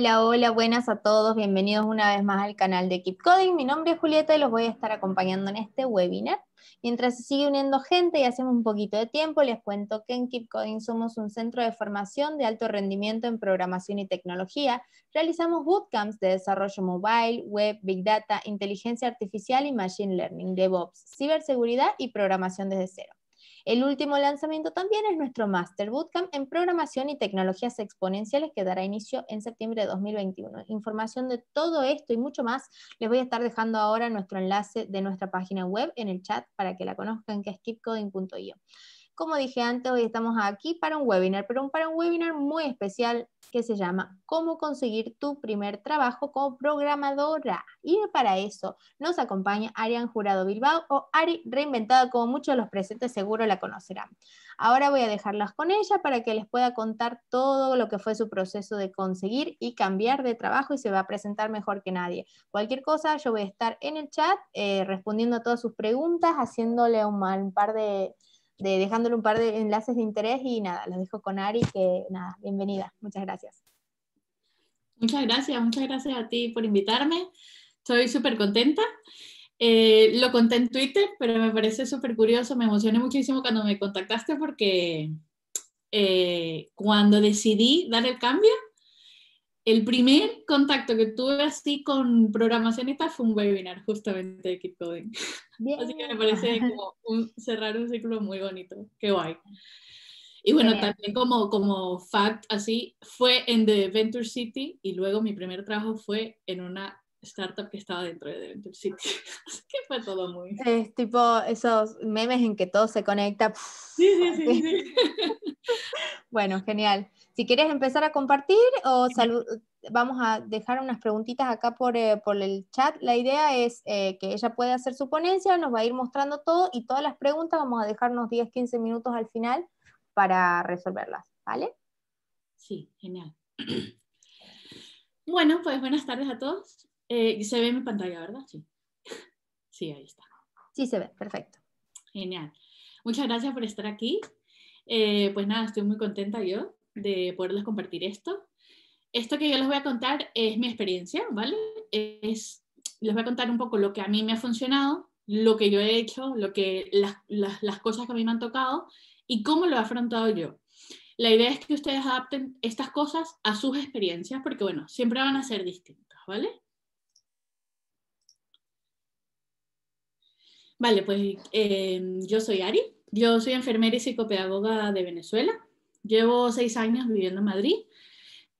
Hola, hola, buenas a todos. Bienvenidos una vez más al canal de Keep Coding. Mi nombre es Julieta y los voy a estar acompañando en este webinar. Mientras se sigue uniendo gente y hacemos un poquito de tiempo, les cuento que en Keep Coding somos un centro de formación de alto rendimiento en programación y tecnología. Realizamos bootcamps de desarrollo mobile, web, big data, inteligencia artificial y machine learning, DevOps, ciberseguridad y programación desde cero. El último lanzamiento también es nuestro Master Bootcamp en Programación y Tecnologías Exponenciales que dará inicio en septiembre de 2021. Información de todo esto y mucho más les voy a estar dejando ahora nuestro enlace de nuestra página web en el chat para que la conozcan, que es keepcoding.io. Como dije antes, hoy estamos aquí para un webinar, pero para un webinar muy especial que se llama Cómo conseguir tu primer trabajo como programadora. Y para eso nos acompaña Arián Jurado Bilbao o Ari Reinventada, como muchos de los presentes seguro la conocerán. Ahora voy a dejarlas con ella para que les pueda contar todo lo que fue su proceso de conseguir y cambiar de trabajo y se va a presentar mejor que nadie. Cualquier cosa, yo voy a estar en el chat eh, respondiendo a todas sus preguntas, haciéndole un par de de dejándole un par de enlaces de interés y nada, los dejo con Ari, que nada, bienvenida, muchas gracias. Muchas gracias, muchas gracias a ti por invitarme, estoy súper contenta. Eh, lo conté en Twitter, pero me parece súper curioso, me emocioné muchísimo cuando me contactaste porque eh, cuando decidí dar el cambio, el primer contacto que tuve así con programación fue un webinar justamente de Coding. así que me parece como cerrar un ciclo muy bonito. Qué guay. Y bueno, también como, como fact así, fue en The Venture City y luego mi primer trabajo fue en una startup que estaba dentro de The Venture City. así que fue todo muy... Es tipo esos memes en que todo se conecta. Sí, sí, sí. sí. bueno, genial. Si quieres empezar a compartir o vamos a dejar unas preguntitas acá por, eh, el chat. La idea es eh, que ella pueda hacer su ponencia, nos va a ir mostrando todo y todas las preguntas vamos a dejarnos 10, 15 minutos al final para resolverlas, ¿vale? Sí, genial. Bueno, pues buenas tardes a todos. Eh, se ve mi pantalla, ¿verdad? Sí. Sí, ahí está. Sí, se ve, perfecto. Genial. Muchas gracias por estar aquí. pues nada, estoy muy contenta yo de poderles compartir esto. Esto que yo les voy a contar es mi experiencia, ¿vale? Es, les voy a contar un poco lo que a mí me ha funcionado, lo que yo he hecho, lo que, las, cosas que a mí me han tocado y cómo lo he afrontado yo. La idea es que ustedes adapten estas cosas a sus experiencias porque, bueno, siempre van a ser distintas, ¿vale? Vale, pues eh, yo soy Ari, yo soy enfermera y psicopedagoga de Venezuela. Llevo seis años viviendo en Madrid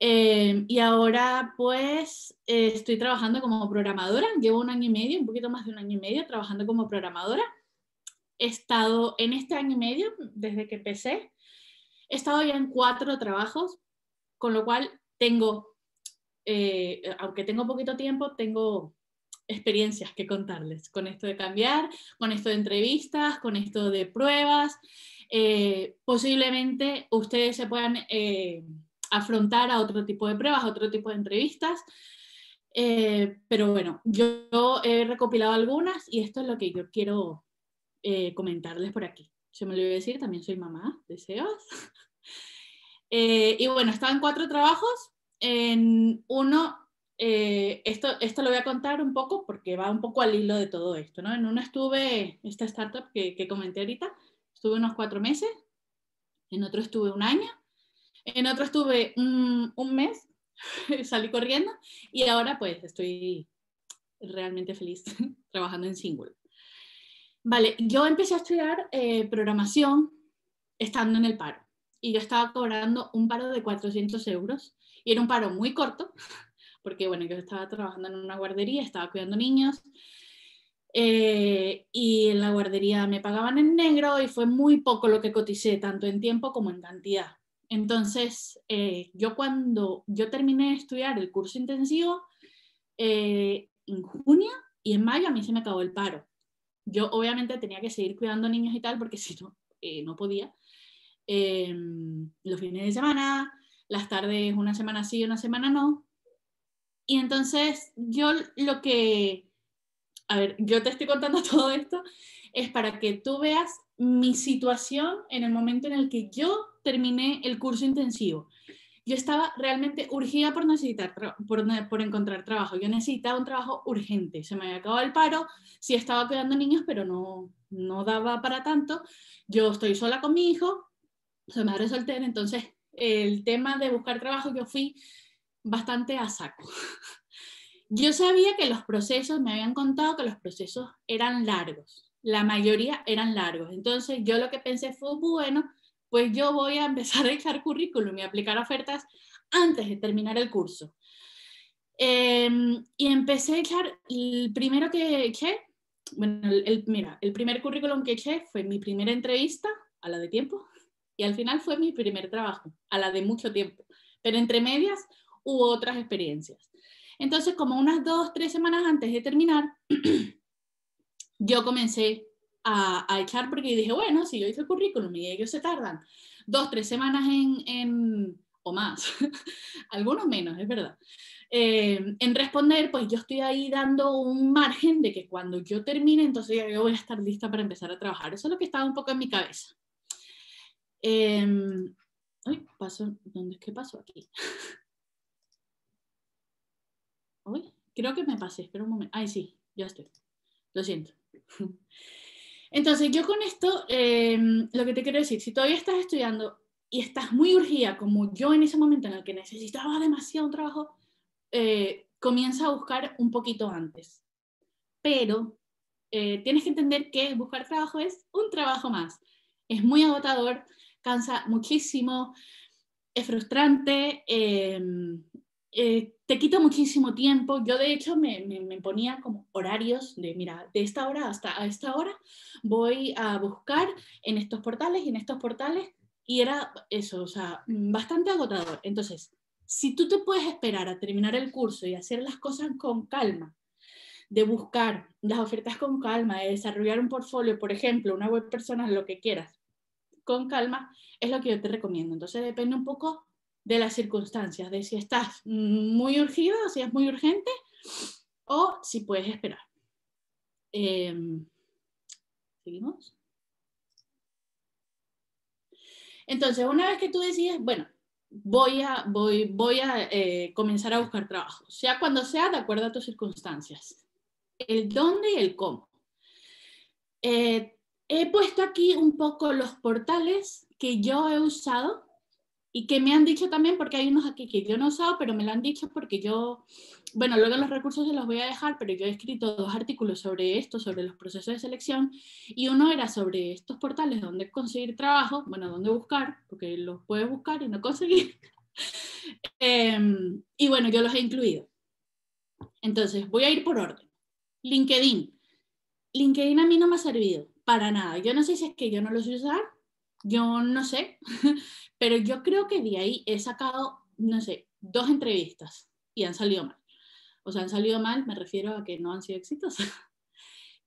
eh, y ahora pues eh, estoy trabajando como programadora. Llevo un año y medio, un poquito más de un año y medio trabajando como programadora. He estado en este año y medio, desde que empecé, he estado ya en cuatro trabajos, con lo cual tengo, eh, aunque tengo poquito tiempo, tengo experiencias que contarles con esto de cambiar, con esto de entrevistas, con esto de pruebas. Eh, posiblemente ustedes se puedan eh, afrontar a otro tipo de pruebas, a otro tipo de entrevistas. Eh, pero bueno, yo he recopilado algunas y esto es lo que yo quiero comentarles por aquí. Se me lo a decir, también soy mamá de y bueno, estaban cuatro trabajos. En uno esto, esto lo voy a contar un poco porque va un poco al hilo de todo esto, ¿no? En uno estuve, esta startup que comenté ahorita, Estuve unos cuatro meses, en otro estuve un año, en otro estuve un, mes, salí corriendo y ahora pues estoy realmente feliz trabajando en Singul. Vale, yo empecé a estudiar eh, programación estando en el paro y yo estaba cobrando un paro de 400 euros y era un paro muy corto porque bueno, yo estaba trabajando en una guardería, estaba cuidando niños, eh, y en la guardería me pagaban en negro y fue muy poco lo que coticé, tanto en tiempo como en cantidad. Entonces, eh, yo cuando yo terminé de estudiar el curso intensivo, eh, en junio y en mayo a mí se me acabó el paro. Yo obviamente tenía que seguir cuidando niños y tal porque si no, no podía. Em, los fines de semana, las tardes, una semana sí, una semana no. Y entonces yo lo que a ver, yo te estoy contando todo esto, es para que tú veas mi situación en el momento en el que yo terminé el curso intensivo. Yo estaba realmente urgida por, necesitar por, por encontrar trabajo. Yo necesitaba un trabajo urgente. Se me había acabado el paro, sí estaba cuidando niños, pero no, no daba para tanto. Yo estoy sola con mi hijo, me madre soltera, entonces el tema de buscar trabajo yo fui bastante a saco. Yo sabía que los procesos, me habían contado que los procesos eran largos, la mayoría eran largos. Entonces yo lo que pensé fue, bueno, pues yo voy a empezar a echar currículum y aplicar ofertas antes de terminar el curso. Em, y empecé a echar, el primero que eché, bueno, mira, el primer currículum que eché fue mi primera entrevista, a la de tiempo, y al final fue mi primer trabajo, a la de mucho tiempo. Pero entre medias hubo otras experiencias. Entonces, como unas dos, tres semanas antes de terminar, yo comencé a, echar porque dije, bueno, si yo hice el currículum y ellos se tardan dos, tres semanas en, o más, algunos menos, es verdad, eh, en responder, pues yo estoy ahí dando un margen de que cuando yo termine, entonces ya yo voy a estar lista para empezar a trabajar. Eso es lo que estaba un poco en mi cabeza. Eh, ¿dónde es que paso? Aquí. creo que me pasé, espera un momento. Ay, sí, ya estoy. Lo siento. Entonces, yo con esto, em, lo que te quiero decir, si todavía estás estudiando y estás muy urgida, como yo en ese momento en el que necesitaba demasiado un trabajo, eh, comienza a buscar un poquito antes. Pero eh, tienes que entender que buscar trabajo es un trabajo más. Es muy agotador, cansa muchísimo, es frustrante, em, eh, te quita muchísimo tiempo. Yo de hecho me, ponía como horarios de, mira, de esta hora hasta a esta hora voy a buscar en estos portales y en estos portales y era eso, o sea, bastante agotador. Entonces, si tú te puedes esperar a terminar el curso y hacer las cosas con calma, de buscar las ofertas con calma, de desarrollar un portfolio, por ejemplo, una web personal, lo que quieras, con calma, es lo que yo te recomiendo. Entonces depende un poco de las circunstancias, de si estás muy urgido, si es muy urgente o si puedes esperar. Em, ¿Seguimos? Entonces, una vez que tú decides, bueno, voy a, voy, voy a eh, comenzar a buscar trabajo, sea cuando sea, de acuerdo a tus circunstancias. El dónde y el cómo. Eh, he puesto aquí un poco los portales que yo he usado y que me han dicho también, porque hay unos aquí que yo no he usado, pero me lo han dicho porque yo, bueno, luego los recursos se los voy a dejar, pero yo he escrito dos artículos sobre esto, sobre los procesos de selección, y uno era sobre estos portales donde conseguir trabajo, bueno, dónde buscar, porque los puedes buscar y no conseguir. Em, y bueno, yo los he incluido. Entonces, voy a ir por orden. LinkedIn. LinkedIn a mí no me ha servido para nada. Yo no sé si es que yo no lo sé usar yo no sé, pero yo creo que de ahí he sacado, no sé, dos entrevistas y han salido mal. O sea, han salido mal, me refiero a que no han sido exitosas.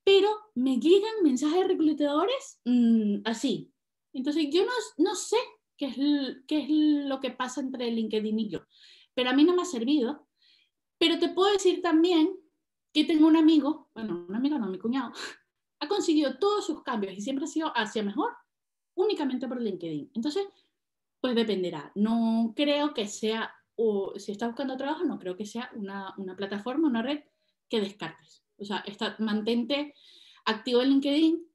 Pero me llegan mensajes reclutadores mm, así. Entonces, yo no, sé qué es, qué es lo que pasa entre LinkedIn y yo, pero a mí no me ha servido. Pero te puedo decir también que tengo un amigo, bueno, un amigo no, mi cuñado, ha conseguido todos sus cambios y siempre ha sido hacia mejor únicamente por LinkedIn. Entonces, pues dependerá. No creo que sea, o si estás buscando trabajo, no creo que sea una, una plataforma, una red que descartes. O sea, mantente activo en LinkedIn,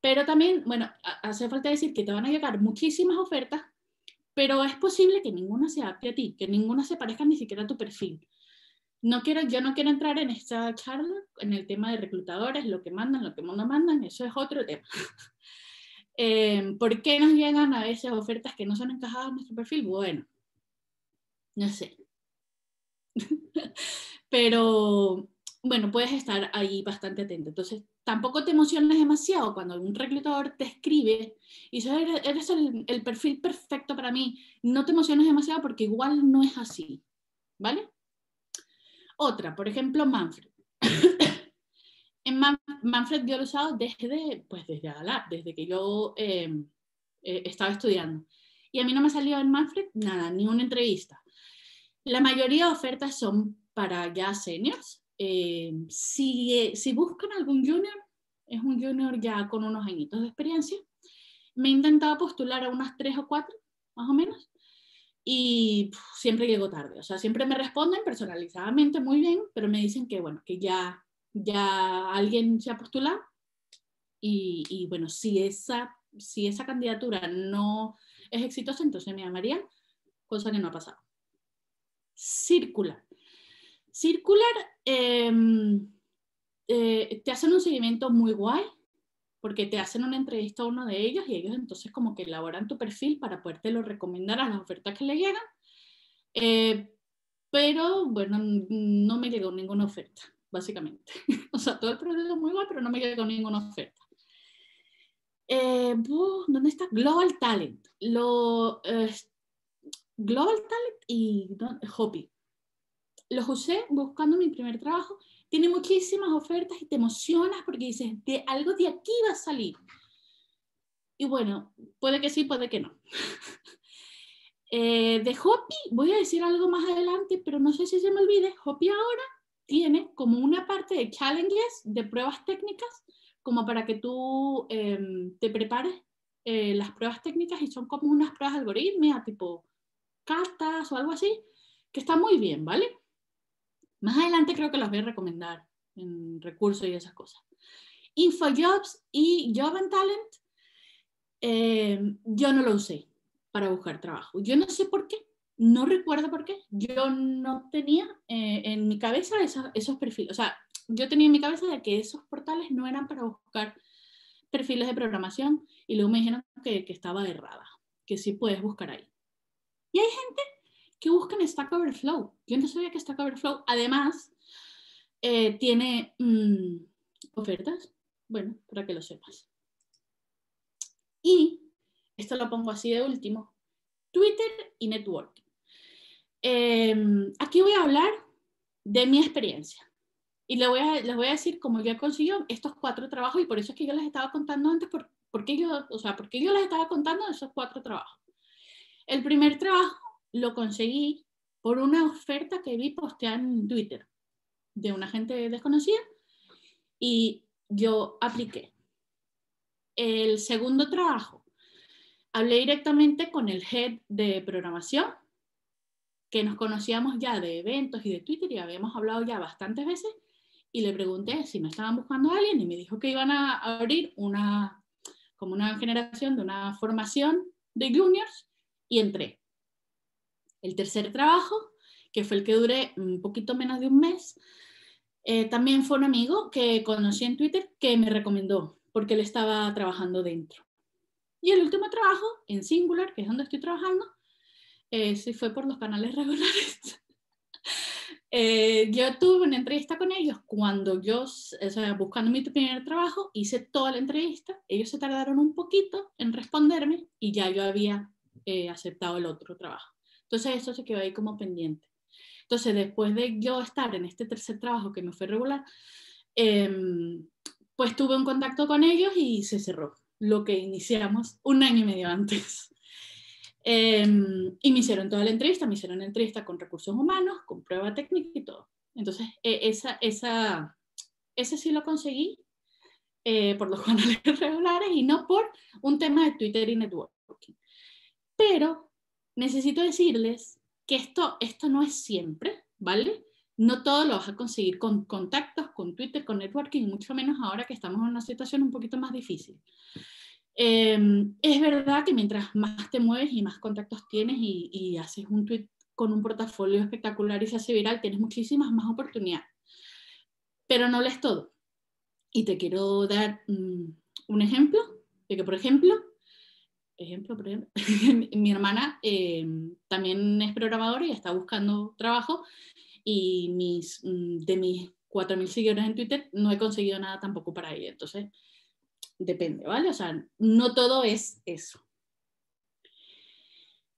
pero también, bueno, hace falta decir que te van a llegar muchísimas ofertas, pero es posible que ninguna se adapte a ti, que ninguna se parezca ni siquiera a tu perfil. No quiero, yo no quiero entrar en esta charla en el tema de reclutadores, lo que mandan, lo que no mandan, eso es otro tema. Em, ¿Por qué nos llegan a veces ofertas que no son encajadas en nuestro perfil? Bueno, no sé. Pero bueno, puedes estar ahí bastante atento. Entonces, tampoco te emociones demasiado cuando algún reclutador te escribe y dice, eres el, el perfil perfecto para mí. No te emociones demasiado porque igual no es así. ¿Vale? Otra, por ejemplo, Manfred. Manfred yo lo he usado desde, pues desde desde que yo em, eh, estaba estudiando. Y a mí no me ha salido en Manfred nada, ni una entrevista. La mayoría de ofertas son para ya seniors. Em, si, buscan algún junior, es un junior ya con unos añitos de experiencia. Me he intentado postular a unas tres o cuatro, más o menos, y siempre llego tarde. O sea, siempre me responden personalizadamente muy bien, pero me dicen que, bueno, que ya ya alguien se ha postulado y, bueno, si esa, si esa candidatura no es exitosa, entonces me llamaría, cosa que no ha pasado. Circular. Circular, em, eh, te hacen un seguimiento muy guay, porque te hacen una entrevista a uno de ellos y ellos entonces como que elaboran tu perfil para poderte lo recomendar a las ofertas que le llegan. Eh, pero bueno, no me llegó ninguna oferta básicamente. o sea, todo el proceso es muy bueno, pero no me quedé con ninguna oferta. Eh, ¿Dónde está? Global Talent. Lo, Global Talent y Hopi. Los usé buscando mi primer trabajo. Tiene muchísimas ofertas y te emocionas porque dices, de algo de aquí va a salir. Y bueno, puede que sí, puede que no. Eh, de Hopi, voy a decir algo más adelante, pero no sé si se me olvide. Hopi ahora tiene como una parte de challenges, de pruebas técnicas, como para que tú em, te prepares eh, las pruebas técnicas y son como unas pruebas algoritmos, tipo cartas o algo así, que está muy bien, ¿vale? Más adelante creo que las voy a recomendar en recursos y esas cosas. InfoJobs y Job and Talent, em, yo no lo usé para buscar trabajo. Yo no sé por qué, no recuerdo por qué. Yo no tenía eh, en mi cabeza esos, perfiles. O sea, yo tenía en mi cabeza que esos portales no eran para buscar perfiles de programación y luego me dijeron que, estaba errada, que sí puedes buscar ahí. Y hay gente que busca en Stack Overflow. Yo no sabía que Stack Overflow, además, eh, tiene mm, ofertas. Bueno, para que lo sepas. Y, esto lo pongo así de último, Twitter y networking. Em, aquí voy a hablar de mi experiencia. Y les voy, a, les voy a decir cómo yo he conseguido estos cuatro trabajos y por eso es que yo les estaba contando antes, por, qué yo, o sea, por yo les estaba contando esos cuatro trabajos. El primer trabajo lo conseguí por una oferta que vi posteada en Twitter de una gente desconocida y yo apliqué. El segundo trabajo, hablé directamente con el head de programación que nos conocíamos ya de eventos y de Twitter y habíamos hablado ya bastantes veces, y le pregunté si me estaban buscando a alguien y me dijo que iban a abrir una, como una generación de una formación de juniors y entré. El tercer trabajo, que fue el que duré un poquito menos de un mes, eh, también fue un amigo que conocí en Twitter que me recomendó porque él estaba trabajando dentro. Y el último trabajo, en Singular, que es donde estoy trabajando, eh, fue por los canales regulares. Eh, yo tuve una entrevista con ellos cuando yo, o buscando mi primer trabajo, hice toda la entrevista, ellos se tardaron un poquito en responderme y ya yo había eh, aceptado el otro trabajo. Entonces eso se quedó ahí como pendiente. Entonces después de yo estar en este tercer trabajo que no fue regular, em, pues tuve un contacto con ellos y se cerró lo que iniciamos un año y medio antes. Em, y me hicieron toda la entrevista, me hicieron entrevista con recursos humanos, con prueba técnica y todo. Entonces, e, esa, esa, ese sí lo conseguí eh, por los canales regulares y no por un tema de Twitter y networking. Pero necesito decirles que esto, esto no es siempre, ¿vale? No todo lo vas a conseguir con contactos, con Twitter, con networking, mucho menos ahora que estamos en una situación un poquito más difícil. Em, es verdad que mientras más te mueves y más contactos tienes y, haces un tweet con un portafolio espectacular y se hace viral, tienes muchísimas más oportunidades. Pero no lo es todo. Y te quiero dar mm, un ejemplo de que, por ejemplo, mi hermana em, también es programadora y está buscando trabajo y mis, mm, de mis 4.000 seguidores en Twitter no he conseguido nada tampoco para ella. Entonces, depende, ¿vale? O sea, no todo es eso.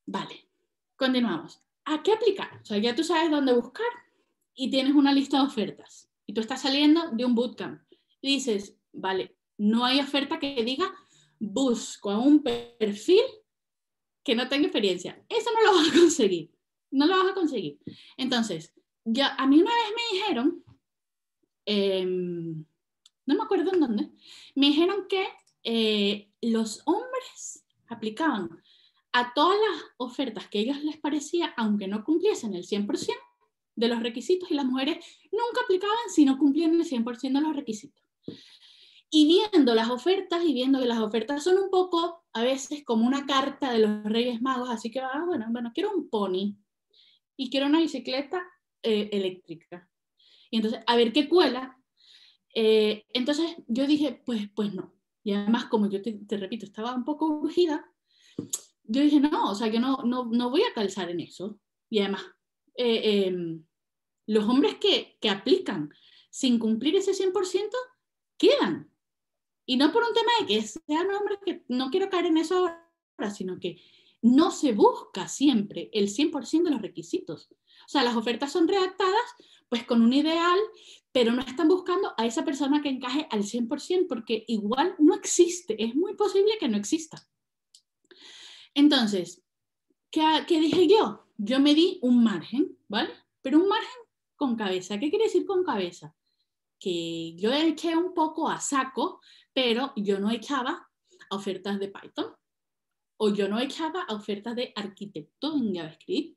Vale, continuamos. ¿A qué aplicar? O sea, ya tú sabes dónde buscar y tienes una lista de ofertas. Y tú estás saliendo de un bootcamp. Y dices, vale, no hay oferta que diga busco a un perfil que no tenga experiencia. Eso no lo vas a conseguir. No lo vas a conseguir. Entonces, ya, a mí una vez me dijeron, em, no me acuerdo en dónde, me dijeron que eh, los hombres aplicaban a todas las ofertas que a ellos les parecía, aunque no cumpliesen el 100% de los requisitos, y las mujeres nunca aplicaban si no cumplían el 100% de los requisitos. Y viendo las ofertas y viendo que las ofertas son un poco, a veces, como una carta de los Reyes Magos, así que, ah, bueno, bueno, quiero un pony y quiero una bicicleta eh, eléctrica. Y entonces, a ver qué cuela, eh, entonces yo dije, pues, pues no. Y además, como yo te, repito, estaba un poco urgida, yo dije, no, o sea, yo no, no, no voy a calzar en eso. Y además, eh, em, los hombres que, que aplican sin cumplir ese 100% quedan. Y no por un tema de que sean hombres que no quiero caer en eso ahora, sino que no se busca siempre el 100% de los requisitos. O sea, las ofertas son redactadas pues con un ideal pero no están buscando a esa persona que encaje al 100% porque igual no existe, es muy posible que no exista. Entonces, ¿qué, dije yo? Yo me di un margen, ¿vale? Pero un margen con cabeza. ¿Qué quiere decir con cabeza? Que yo eché un poco a saco, pero yo no echaba ofertas de Python o yo no echaba ofertas de arquitecto en JavaScript.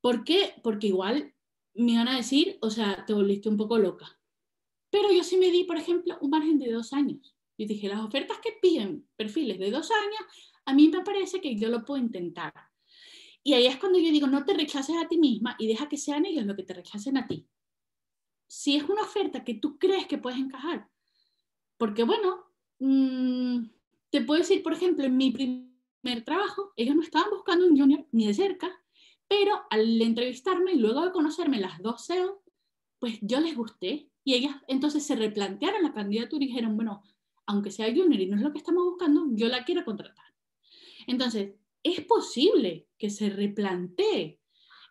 ¿Por qué? Porque igual me iban a decir, o sea, te volviste un poco loca. Pero yo sí me di, por ejemplo, un margen de dos años. Yo dije, las ofertas que piden perfiles de dos años, a mí me parece que yo lo puedo intentar. Y ahí es cuando yo digo, no te rechaces a ti misma y deja que sean ellos los que te rechacen a ti. Si es una oferta que tú crees que puedes encajar, porque bueno, mm, te puedo decir, por ejemplo, en mi primer trabajo, ellos no estaban buscando un junior ni de cerca, pero al entrevistarme y luego de conocerme las dos CEOs, pues yo les gusté y ellas entonces se replantearon la candidatura y dijeron, bueno, aunque sea junior y no es lo que estamos buscando, yo la quiero contratar. Entonces, es posible que se replantee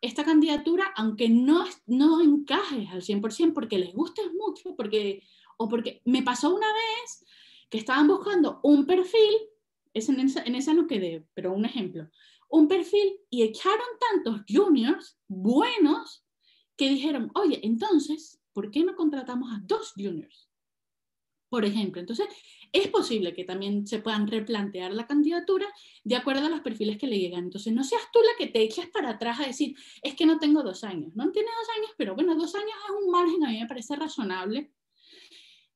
esta candidatura, aunque no, no encajes al 100% porque les gustes mucho, porque, o porque me pasó una vez que estaban buscando un perfil, en esa, en esa quedé, pero un ejemplo, un perfil y echaron tantos juniors buenos que dijeron, oye, entonces, ¿por qué no contratamos a dos juniors? Por ejemplo, entonces es posible que también se puedan replantear la candidatura de acuerdo a los perfiles que le llegan. Entonces, no seas tú la que te eches para atrás a decir, es que no tengo dos años. No tiene dos años, pero bueno, dos años es un margen, a mí me parece razonable.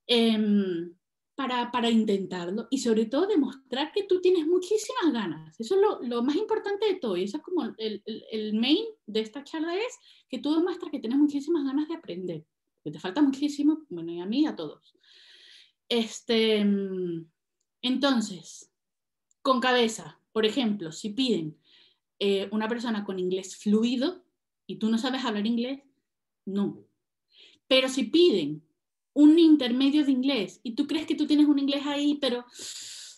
Em, para, intentarlo y sobre todo demostrar que tú tienes muchísimas ganas. Eso es lo, más importante de todo y eso es como el, main de esta charla es que tú demuestras que tienes muchísimas ganas de aprender, que te falta muchísimo, bueno, y a mí y a todos. Este, entonces, con cabeza, por ejemplo, si piden eh, una persona con inglés fluido y tú no sabes hablar inglés, no. Pero si piden un intermedio de inglés y tú crees que tú tienes un inglés ahí, pero,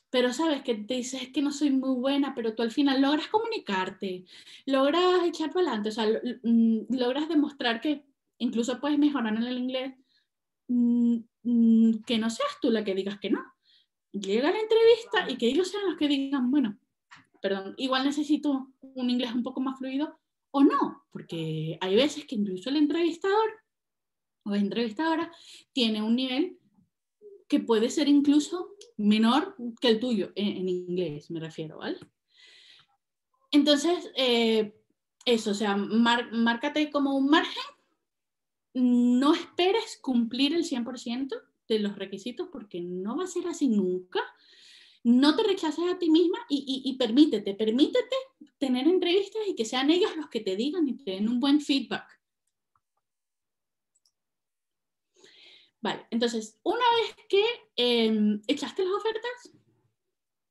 pero sabes que te dices que no soy muy buena, pero tú al final logras comunicarte, logras echar para adelante, o sea, mm, logras demostrar que incluso puedes mejorar en el inglés, mm, mm, que no seas tú la que digas que no. Llega la entrevista y que ellos sean los que digan, bueno, perdón, igual necesito un inglés un poco más fluido o no, porque hay veces que incluso el entrevistador o pues entrevistadora tiene un nivel que puede ser incluso menor que el tuyo, en, inglés me refiero, ¿vale? Entonces, eh, eso, o sea, márcate como un margen, no esperes cumplir el 100% de los requisitos porque no va a ser así nunca, no te rechaces a ti misma y, y permítete, permítete tener entrevistas y que sean ellos los que te digan y te den un buen feedback Vale, entonces, una vez que em, echaste las ofertas,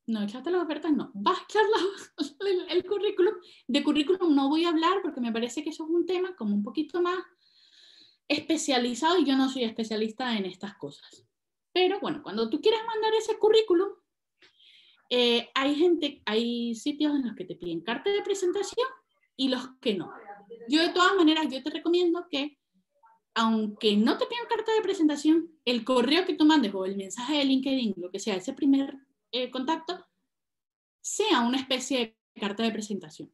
no echaste las ofertas, no, vas a echar las, el, currículum. De currículum no voy a hablar porque me parece que eso es un tema como un poquito más especializado y yo no soy especialista en estas cosas. Pero bueno, cuando tú quieres mandar ese currículum, eh, hay gente, hay sitios en los que te piden carta de presentación y los que no. Yo de todas maneras, yo te recomiendo que aunque no te pidan carta de presentación, el correo que tú mandes o el mensaje de LinkedIn, lo que sea, ese primer eh, contacto, sea una especie de carta de presentación.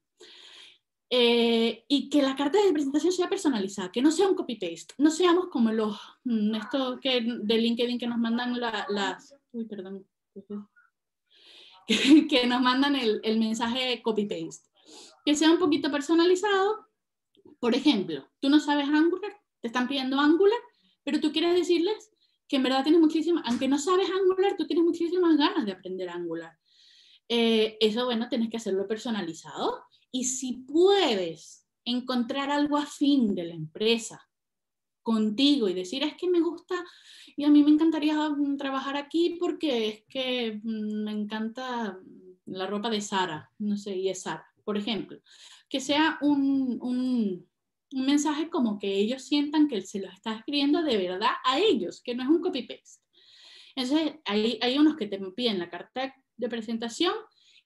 Eh, y que la carta de presentación sea personalizada, que no sea un copy-paste, no seamos como los, mm, que, de LinkedIn que nos mandan las, uy, perdón, que, nos mandan el, el mensaje copy-paste, que sea un poquito personalizado. Por ejemplo, tú no sabes Angular, te están pidiendo Angular, pero tú quieres decirles que en verdad tienes muchísimas, aunque no sabes Angular, tú tienes muchísimas ganas de aprender Angular. Eh, eso, bueno, tienes que hacerlo personalizado y si puedes encontrar algo afín de la empresa contigo y decir es que me gusta y a mí me encantaría mm, trabajar aquí porque es que mm, me encanta mm, la ropa de Sara, no sé, y es Sara, por ejemplo, que sea un, un mensaje como que ellos sientan que se lo está escribiendo de verdad a ellos, que no es un copy-paste. Entonces, hay, unos que te piden la carta de presentación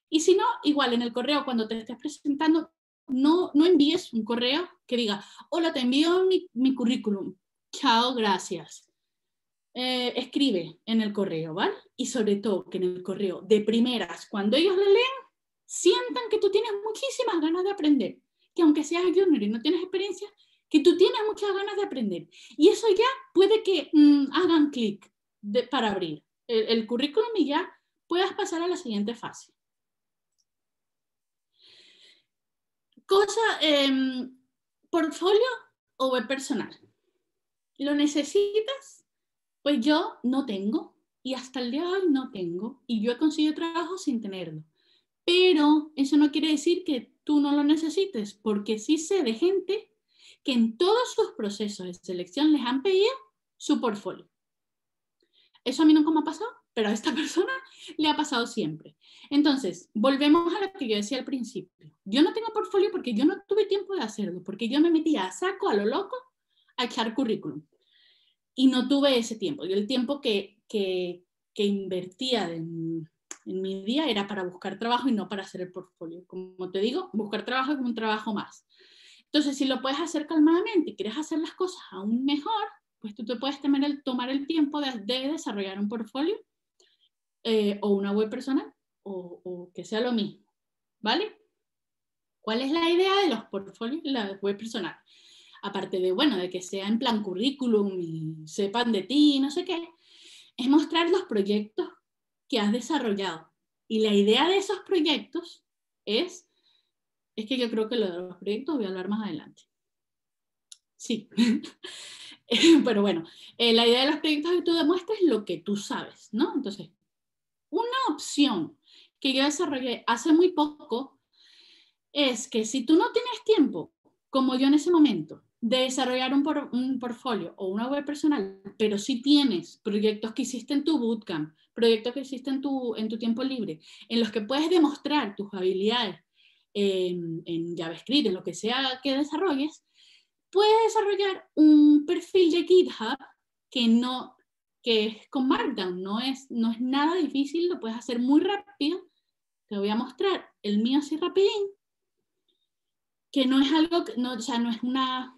y si no, igual en el correo, cuando te estés presentando, no, no envíes un correo que diga, hola, te envío mi, currículum. Chao, gracias. Eh, escribe en el correo, ¿vale? Y sobre todo que en el correo, de primeras, cuando ellos lo leen, sientan que tú tienes muchísimas ganas de aprender que aunque seas junior y no tienes experiencia, que tú tienes muchas ganas de aprender. Y eso ya puede que mm, hagan clic para abrir el, currículum y ya puedas pasar a la siguiente fase. Cosa, em, portfolio o web personal. ¿Lo necesitas? Pues yo no tengo y hasta el día de hoy no tengo y yo he conseguido trabajo sin tenerlo. Pero eso no quiere decir que tú no lo necesites, porque sí sé de gente que en todos sus procesos de selección les han pedido su portfolio. Eso a mí nunca me ha pasado, pero a esta persona le ha pasado siempre. Entonces, volvemos a lo que yo decía al principio. Yo no tengo portfolio porque yo no tuve tiempo de hacerlo, porque yo me metía a saco, a lo loco, a echar currículum. Y no tuve ese tiempo. Yo el tiempo que, que, que invertía en en mi día era para buscar trabajo y no para hacer el portfolio. Como te digo, buscar trabajo es un trabajo más. Entonces, si lo puedes hacer calmadamente y quieres hacer las cosas aún mejor, pues tú te puedes temer el, tomar el tiempo de, desarrollar un portfolio eh, o una web personal o, que sea lo mismo. ¿Vale? ¿Cuál es la idea de los portfolios y la web personal? Aparte de, bueno, de que sea en plan currículum y sepan de ti y no sé qué, es mostrar los proyectos que has desarrollado. Y la idea de esos proyectos es, es que yo creo que lo de los proyectos voy a hablar más adelante. Sí, pero bueno, eh, la idea de los proyectos es que tú demuestres lo que tú sabes, ¿no? Entonces, una opción que yo desarrollé hace muy poco es que si tú no tienes tiempo, como yo en ese momento, de desarrollar un, por, un, portfolio o una web personal, pero si tienes proyectos que hiciste en tu bootcamp, proyectos que hiciste en tu, en tu tiempo libre, en los que puedes demostrar tus habilidades en, JavaScript, en lo que sea que desarrolles, puedes desarrollar un perfil de GitHub que no que es con Markdown, no es, no es nada difícil, lo puedes hacer muy rápido. Te voy a mostrar el mío así rapidín, que no es algo, no, o sea, no es una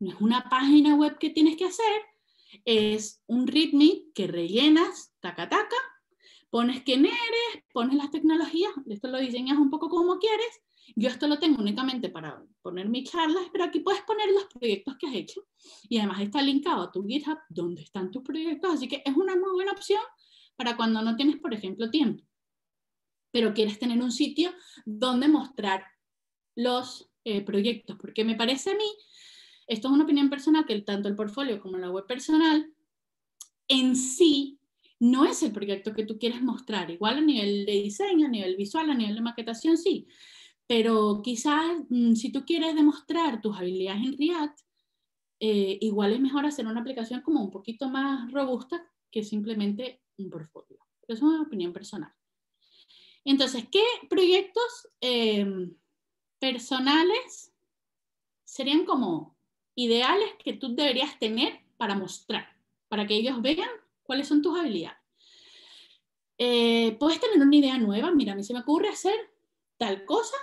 no es una página web que tienes que hacer, es un README que rellenas, taca, taca, pones quién eres, pones las tecnologías, esto lo diseñas un poco como quieres. Yo esto lo tengo únicamente para poner mis charlas, pero aquí puedes poner los proyectos que has hecho y además está linkado a tu GitHub donde están tus proyectos, así que es una muy buena opción para cuando no tienes, por ejemplo, tiempo, pero quieres tener un sitio donde mostrar los eh, proyectos, porque me parece a mí esto es una opinión personal que tanto el portfolio como la web personal en sí no es el proyecto que tú quieres mostrar. Igual a nivel de diseño, a nivel visual, a nivel de maquetación, sí. Pero quizás mm, si tú quieres demostrar tus habilidades en React, eh, igual es mejor hacer una aplicación como un poquito más robusta que simplemente un portfolio. Eso es una opinión personal. Entonces, ¿qué proyectos eh, personales serían como ideales que tú deberías tener para mostrar, para que ellos vean cuáles son tus habilidades. Eh, puedes tener una idea nueva, mira, a mí se me ocurre hacer tal cosa,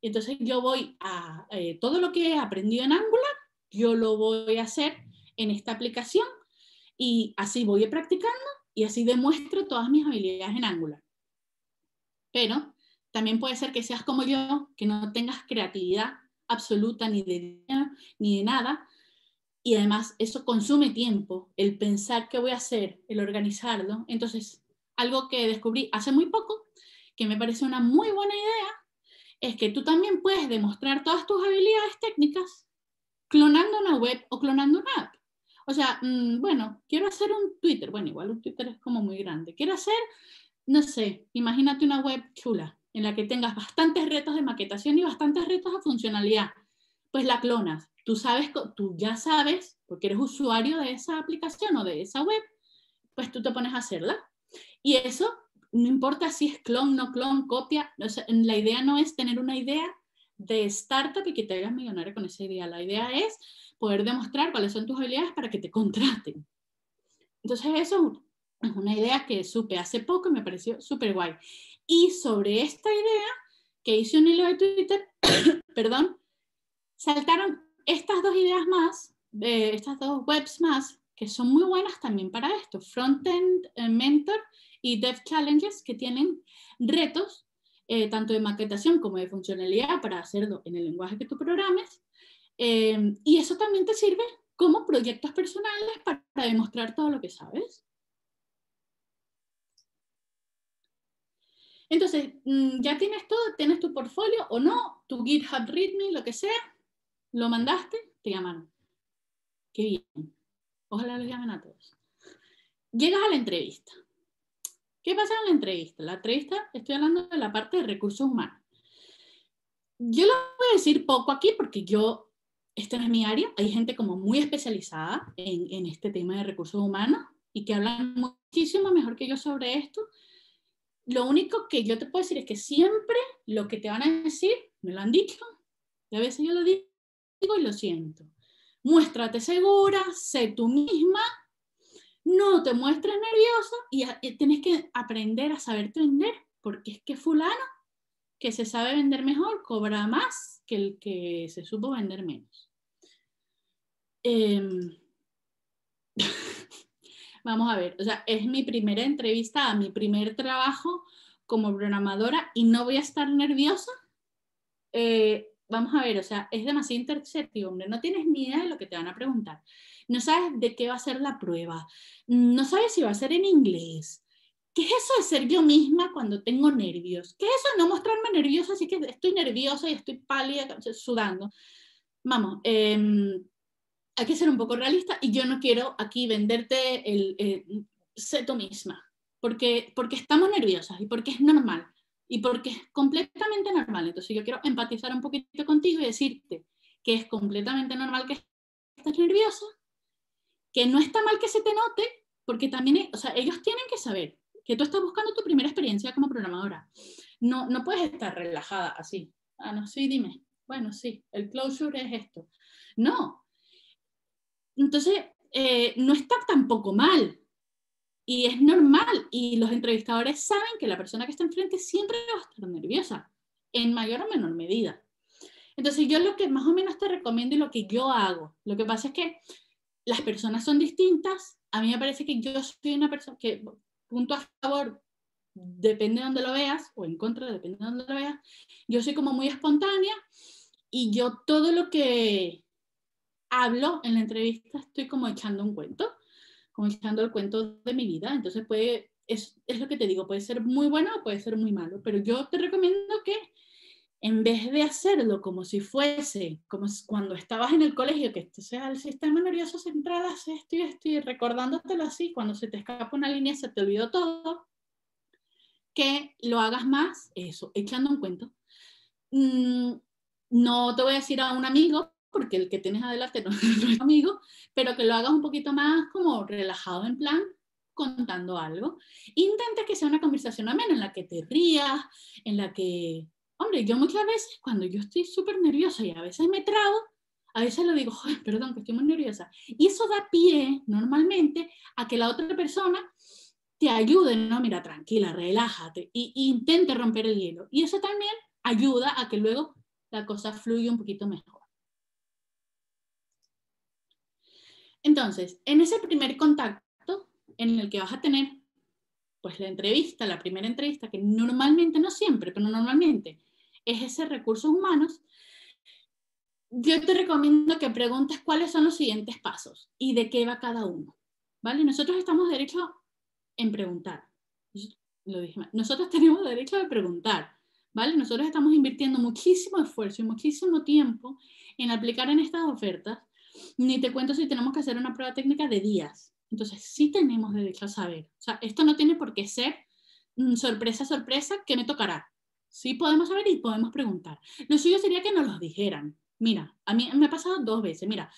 y entonces yo voy a eh, todo lo que he aprendido en Angular, yo lo voy a hacer en esta aplicación y así voy practicando y así demuestro todas mis habilidades en Angular. Pero también puede ser que seas como yo, que no tengas creatividad absoluta ni de ni de nada. Y además eso consume tiempo, el pensar qué voy a hacer, el organizarlo. Entonces, algo que descubrí hace muy poco, que me parece una muy buena idea, es que tú también puedes demostrar todas tus habilidades técnicas clonando una web o clonando una app. O sea, mm, bueno, quiero hacer un Twitter. Bueno, igual un Twitter es como muy grande. Quiero hacer, no sé, imagínate una web chula en la que tengas bastantes retos de maquetación y bastantes retos de funcionalidad, pues la clonas. Tú, sabes, tú ya sabes, porque eres usuario de esa aplicación o de esa web, pues tú te pones a hacerla. Y eso no importa si es clon, no clon, copia, la idea no es tener una idea de startup y que te hagas millonario con esa idea. La idea es poder demostrar cuáles son tus habilidades para que te contraten. Entonces eso es una idea que supe hace poco y me pareció súper guay. Y sobre esta idea, que hice un hilo de Twitter, perdón, saltaron estas dos ideas más, eh, estas dos webs más, que son muy buenas también para esto, Frontend eh, Mentor y Dev Challenges, que tienen retos, eh, tanto de maquetación como de funcionalidad, para hacerlo en el lenguaje que tú programes. y eso también te sirve como proyectos personales para demostrar todo lo que sabes. Entonces, mm, ya tienes todo, tienes tu portfolio o no, tu GitHub README, lo que sea, lo mandaste, te llamaron. Qué bien. Ojalá les llamen a todos. Llegas a la entrevista. ¿Qué pasa en la entrevista? La entrevista, estoy hablando de la parte de recursos humanos. Yo lo voy a decir poco aquí porque yo, esta es mi área, hay gente como muy especializada en este tema de recursos humanos y que hablan muchísimo mejor que yo sobre esto, lo único que yo te puedo decir es que siempre lo que te van a decir, me lo han dicho, y a veces yo lo digo y lo siento. Muéstrate segura, sé tú misma, no te muestres nerviosa y tienes que aprender a saberte vender, porque es que fulano que se sabe vender mejor cobra más que el que se supo vender menos. Em, vamos a ver, o sea, es mi primera entrevista a mi primer trabajo como programadora y no voy a estar nerviosa. Eh, vamos a ver, o sea, es interceptivo, hombre. no tienes ni idea de lo que te van a preguntar, no sabes de qué va a ser la prueba, no sabes si va a ser en inglés. ¿Qué es eso de ser yo misma cuando tengo nervios? ¿Qué es eso de no mostrarme nerviosa, así que estoy nerviosa y estoy pálida, sudando? Vamos, eh, hay que ser un poco realista y yo no quiero aquí venderte el, sé tú misma, porque, porque estamos nerviosas y porque es normal y porque es completamente normal. Entonces yo quiero empatizar un poquito contigo y decirte que es completamente normal que estés nerviosa, que no está mal que se te note, porque también, o sea, ellos tienen que saber que tú estás buscando tu primera experiencia como programadora. No, no puedes estar relajada así. Ah, no, sí, dime. Bueno, sí, el closure es esto. No, entonces, eh, no está tampoco mal. Y es normal. Y los entrevistadores saben que la persona que está enfrente siempre va a estar nerviosa, en mayor o menor medida. Entonces, yo lo que más o menos te recomiendo y lo que yo hago, lo que pasa es que las personas son distintas. A mí me parece que yo soy una persona que, punto a favor, depende de donde lo veas, o en contra, depende de donde lo veas, yo soy como muy espontánea y yo todo lo que hablo en la entrevista, estoy como echando un cuento, como echando el cuento de mi vida. Entonces puede, es, es lo que te digo, puede ser muy bueno o puede ser muy malo, pero yo te recomiendo que en vez de hacerlo como si fuese, como cuando estabas en el colegio, que esto sea el sistema nervioso central, estoy estoy recordándotelo así, cuando se te escapa una línea, se te olvidó todo, que lo hagas más, eso, echando un cuento. Mm, no te voy a decir a un amigo, porque el que tienes adelante no, es es amigo, pero que lo hagas un poquito más como relajado en plan, contando algo. Intenta que sea una conversación amena en la que te rías, en la que, hombre, yo muchas veces cuando yo estoy súper nerviosa y a veces me trago, a veces lo digo, perdón, que estoy muy nerviosa. Y eso da pie normalmente a que la otra persona te ayude, no, mira, tranquila, relájate e intente romper el hielo. Y eso también ayuda a que luego la cosa fluya un poquito mejor. Entonces, en ese primer contacto en el que vas a tener, pues la entrevista, la primera entrevista, que normalmente, no siempre, pero normalmente es ese recursos humanos, yo te recomiendo que preguntes cuáles son los siguientes pasos y de qué va cada uno. ¿Vale? Nosotros estamos derecho en preguntar. Lo Nosotros tenemos derecho de preguntar. ¿Vale? Nosotros estamos invirtiendo muchísimo esfuerzo y muchísimo tiempo en aplicar en estas ofertas ni te cuento si tenemos que hacer una prueba técnica de días. Entonces, sí tenemos derecho a saber. O sea, esto no tiene por qué ser mm, sorpresa, sorpresa, que me tocará. Sí podemos saber y podemos preguntar. Lo suyo sería que nos lo dijeran. Mira, a mí me ha pasado dos veces. Mira,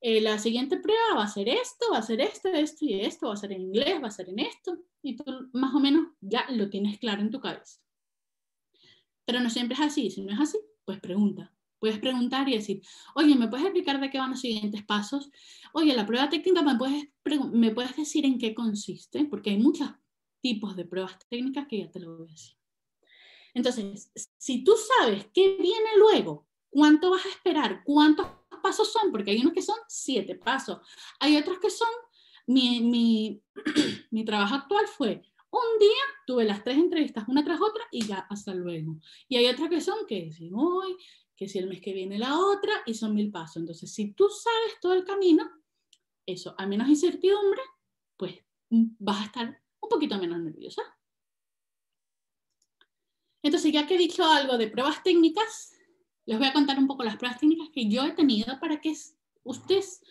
eh, la siguiente prueba va a ser esto, va a ser esto, esto y esto, va a ser en inglés, va a ser en esto. Y tú más o menos ya lo tienes claro en tu cabeza. Pero no siempre es así. Si no es así, pues pregunta. Puedes preguntar y decir, oye, ¿me puedes explicar de qué van los siguientes pasos? Oye, la prueba técnica, ¿me puedes, ¿me puedes decir en qué consiste? Porque hay muchos tipos de pruebas técnicas que ya te lo voy a decir. Entonces, si tú sabes qué viene luego, cuánto vas a esperar, cuántos pasos son, porque hay unos que son siete pasos, hay otros que son, mi, mi, mi trabajo actual fue un día tuve las tres entrevistas una tras otra y ya hasta luego. Y hay otras que son que decimos hoy, que si el mes que viene la otra, y son mil pasos. Entonces, si tú sabes todo el camino, eso, a menos incertidumbre, pues mm, vas a estar un poquito menos nerviosa. Entonces, ya que he dicho algo de pruebas técnicas, les voy a contar un poco las pruebas técnicas que yo he tenido para que ustedes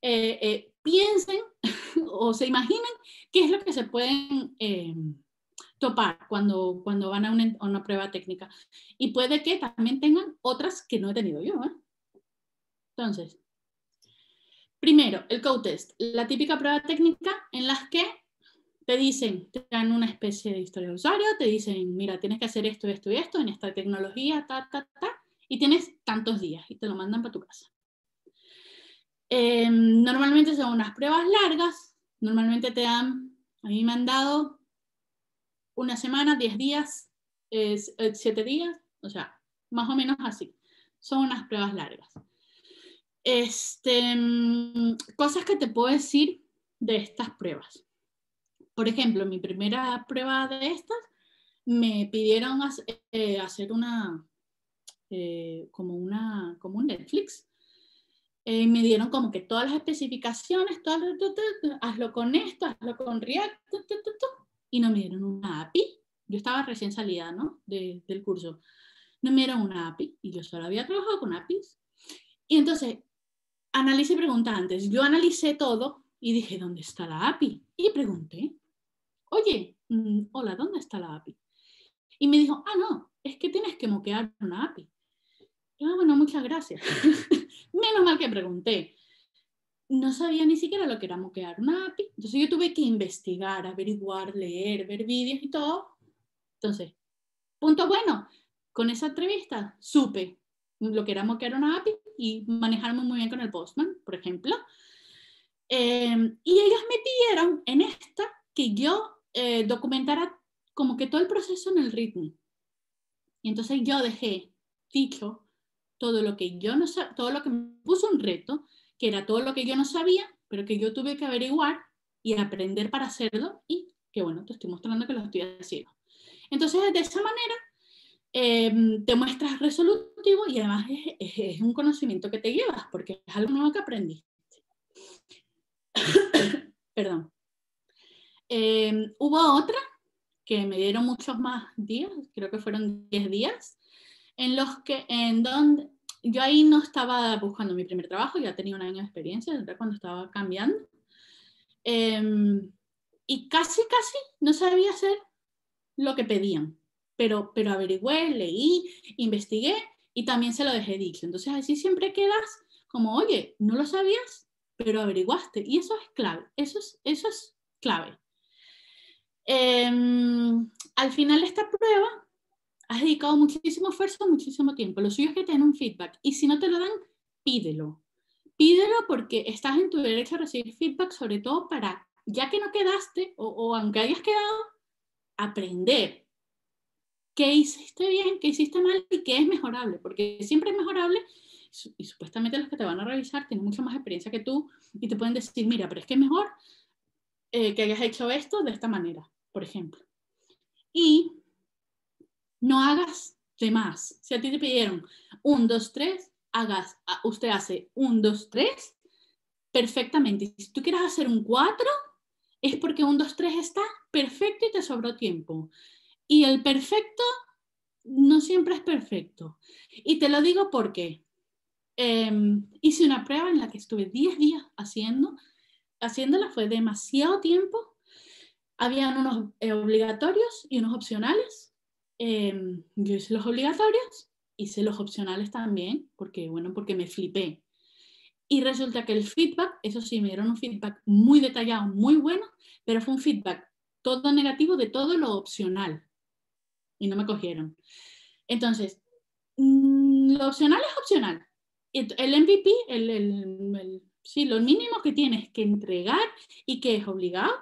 eh, eh, piensen o se imaginen qué es lo que se pueden... Em, topar cuando, cuando van a una, prueba técnica. Y puede que también tengan otras que no he tenido yo. ¿eh? Entonces, primero, el co-test, la típica prueba técnica en las que te dicen, te dan una especie de historia de usuario, te dicen, mira, tienes que hacer esto, esto y esto en esta tecnología, ta, ta, ta, y tienes tantos días y te lo mandan para tu casa. Em, normalmente son unas pruebas largas, normalmente te dan, a mí me han dado una semana, 10 días, eh, siete días, o sea, más o menos así. Son unas pruebas largas. Este, mm, cosas que te puedo decir de estas pruebas. Por ejemplo, mi primera prueba de estas, me pidieron eh, hacer una, eh, como, una, como un Netflix. me dieron como que todas las especificaciones, hazlo con esto, hazlo con React, y no me dieron una API. Yo estaba recién salida del curso. No me dieron una API y yo solo había trabajado con APIs. Y entonces, analice antes, Yo analicé todo y dije, ¿dónde está la API? Y pregunté, oye, mm, hola, ¿dónde está la API? Y me dijo, ah, no, es que tienes que moquear una API. ah, bueno, muchas gracias. Menos mal que pregunté no sabía ni siquiera lo que era moquear una API. Entonces yo tuve que investigar, averiguar, leer, ver vídeos y todo. Entonces, punto bueno, con esa entrevista supe lo que era moquear una API y manejarme muy bien con el Postman, por ejemplo. Em, y ellos me pidieron en esta que yo eh, documentara como que todo el proceso en el ritmo. Y entonces yo dejé dicho todo lo que yo no todo lo que me puso un reto que era todo lo que yo no sabía, pero que yo tuve que averiguar y aprender para hacerlo y que bueno, te estoy mostrando que lo estoy haciendo. Entonces, de esa manera, em, te muestras resolutivo y además es, un conocimiento que te llevas porque es algo nuevo que aprendiste. Perdón. Em, hubo otra que me dieron muchos más días, creo que fueron 10 días, en los que, en donde, yo ahí no estaba buscando mi primer trabajo, ya tenía un año de experiencia, cuando estaba cambiando. Em, y casi, casi no sabía hacer lo que pedían, pero, pero averigüé, leí, investigué y también se lo dejé dicho. Entonces así siempre quedas como, oye, no lo sabías, pero averiguaste. Y eso es clave, eso es, eso es clave. Em, al final esta prueba has dedicado muchísimo esfuerzo, muchísimo tiempo. Lo suyo es que te den un feedback. Y si no te lo dan, pídelo. Pídelo porque estás en tu derecho a recibir feedback, sobre todo para, ya que no quedaste o, aunque hayas quedado, aprender qué hiciste bien, qué hiciste mal y qué es mejorable. Porque siempre es mejorable y supuestamente los que te van a revisar tienen mucha más experiencia que tú y te pueden decir, mira, pero es que es mejor eh, que hayas hecho esto de esta manera, por ejemplo. Y no hagas de más. Si a ti te pidieron un, dos, tres, hagas, ah, usted hace un, dos, tres perfectamente. Si tú quieres hacer un cuatro, es porque un, dos, tres está perfecto y te sobró tiempo. Y el perfecto no siempre es perfecto. Y te lo digo porque em, hice una prueba en la que estuve 10 días haciendo, haciéndola, fue demasiado tiempo. Habían unos eh, obligatorios y unos opcionales Em, yo hice los obligatorios, hice los opcionales también, porque bueno, porque me flipé. Y resulta que el feedback, eso sí, me dieron un feedback muy detallado, muy bueno, pero fue un feedback todo negativo de todo lo opcional. Y no me cogieron. Entonces, mm, lo opcional es opcional. El MVP, el, lo mínimo que tienes que entregar y que es obligado,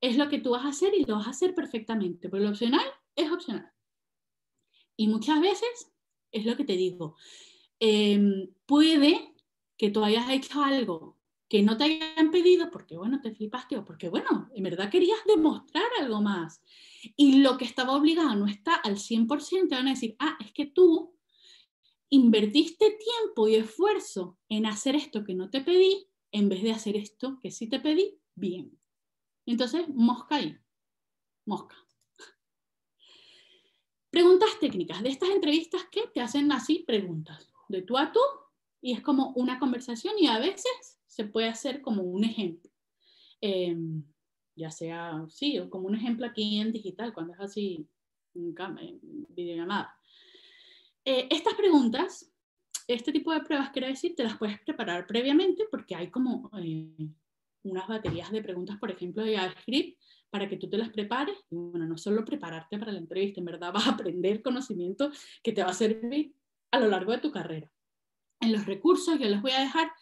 es lo que tú vas a hacer y lo vas a hacer perfectamente, pero lo opcional es opcional. Y muchas veces, es lo que te digo, em, puede que tú hayas hecho algo que no te hayan pedido porque, bueno, te flipaste o porque, bueno, en verdad querías demostrar algo más. Y lo que estaba obligado no está al 100%, van a decir, ah, es que tú invertiste tiempo y esfuerzo en hacer esto que no te pedí en vez de hacer esto que sí te pedí bien. Entonces, mosca ahí, mosca. Preguntas técnicas, de estas entrevistas que te hacen así preguntas, de tú a tú, y es como una conversación y a veces se puede hacer como un ejemplo. Em, ya sea, sí, o como un ejemplo aquí en digital, cuando es así, en, videollamada. Eh, estas preguntas, este tipo de pruebas, quiero decir, te las puedes preparar previamente porque hay como eh, unas baterías de preguntas, por ejemplo, de JavaScript, para que tú te las prepares. Y bueno, no solo prepararte para la entrevista, en verdad vas a aprender conocimiento que te va a servir a lo largo de tu carrera. En los recursos, yo les voy a dejar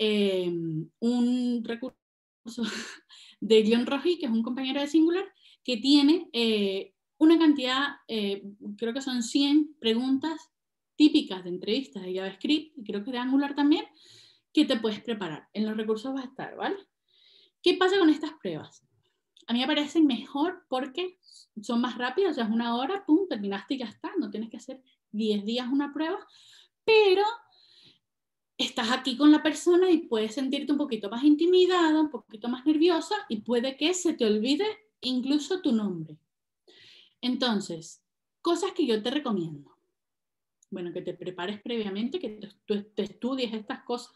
eh, un recurso de John Roji, que es un compañero de Singular, que tiene eh, una cantidad, eh, creo que son 100 preguntas típicas de entrevistas de JavaScript, y creo que de Angular también, que te puedes preparar. En los recursos va a estar, ¿vale? ¿Qué pasa con estas pruebas? A mí me parecen mejor porque son más rápidos, ya es una hora, pum, terminaste y ya está, no tienes que hacer 10 días una prueba, pero estás aquí con la persona y puedes sentirte un poquito más intimidado, un poquito más nerviosa y puede que se te olvide incluso tu nombre. Entonces, cosas que yo te recomiendo. Bueno, que te prepares previamente, que tú, te estudies estas cosas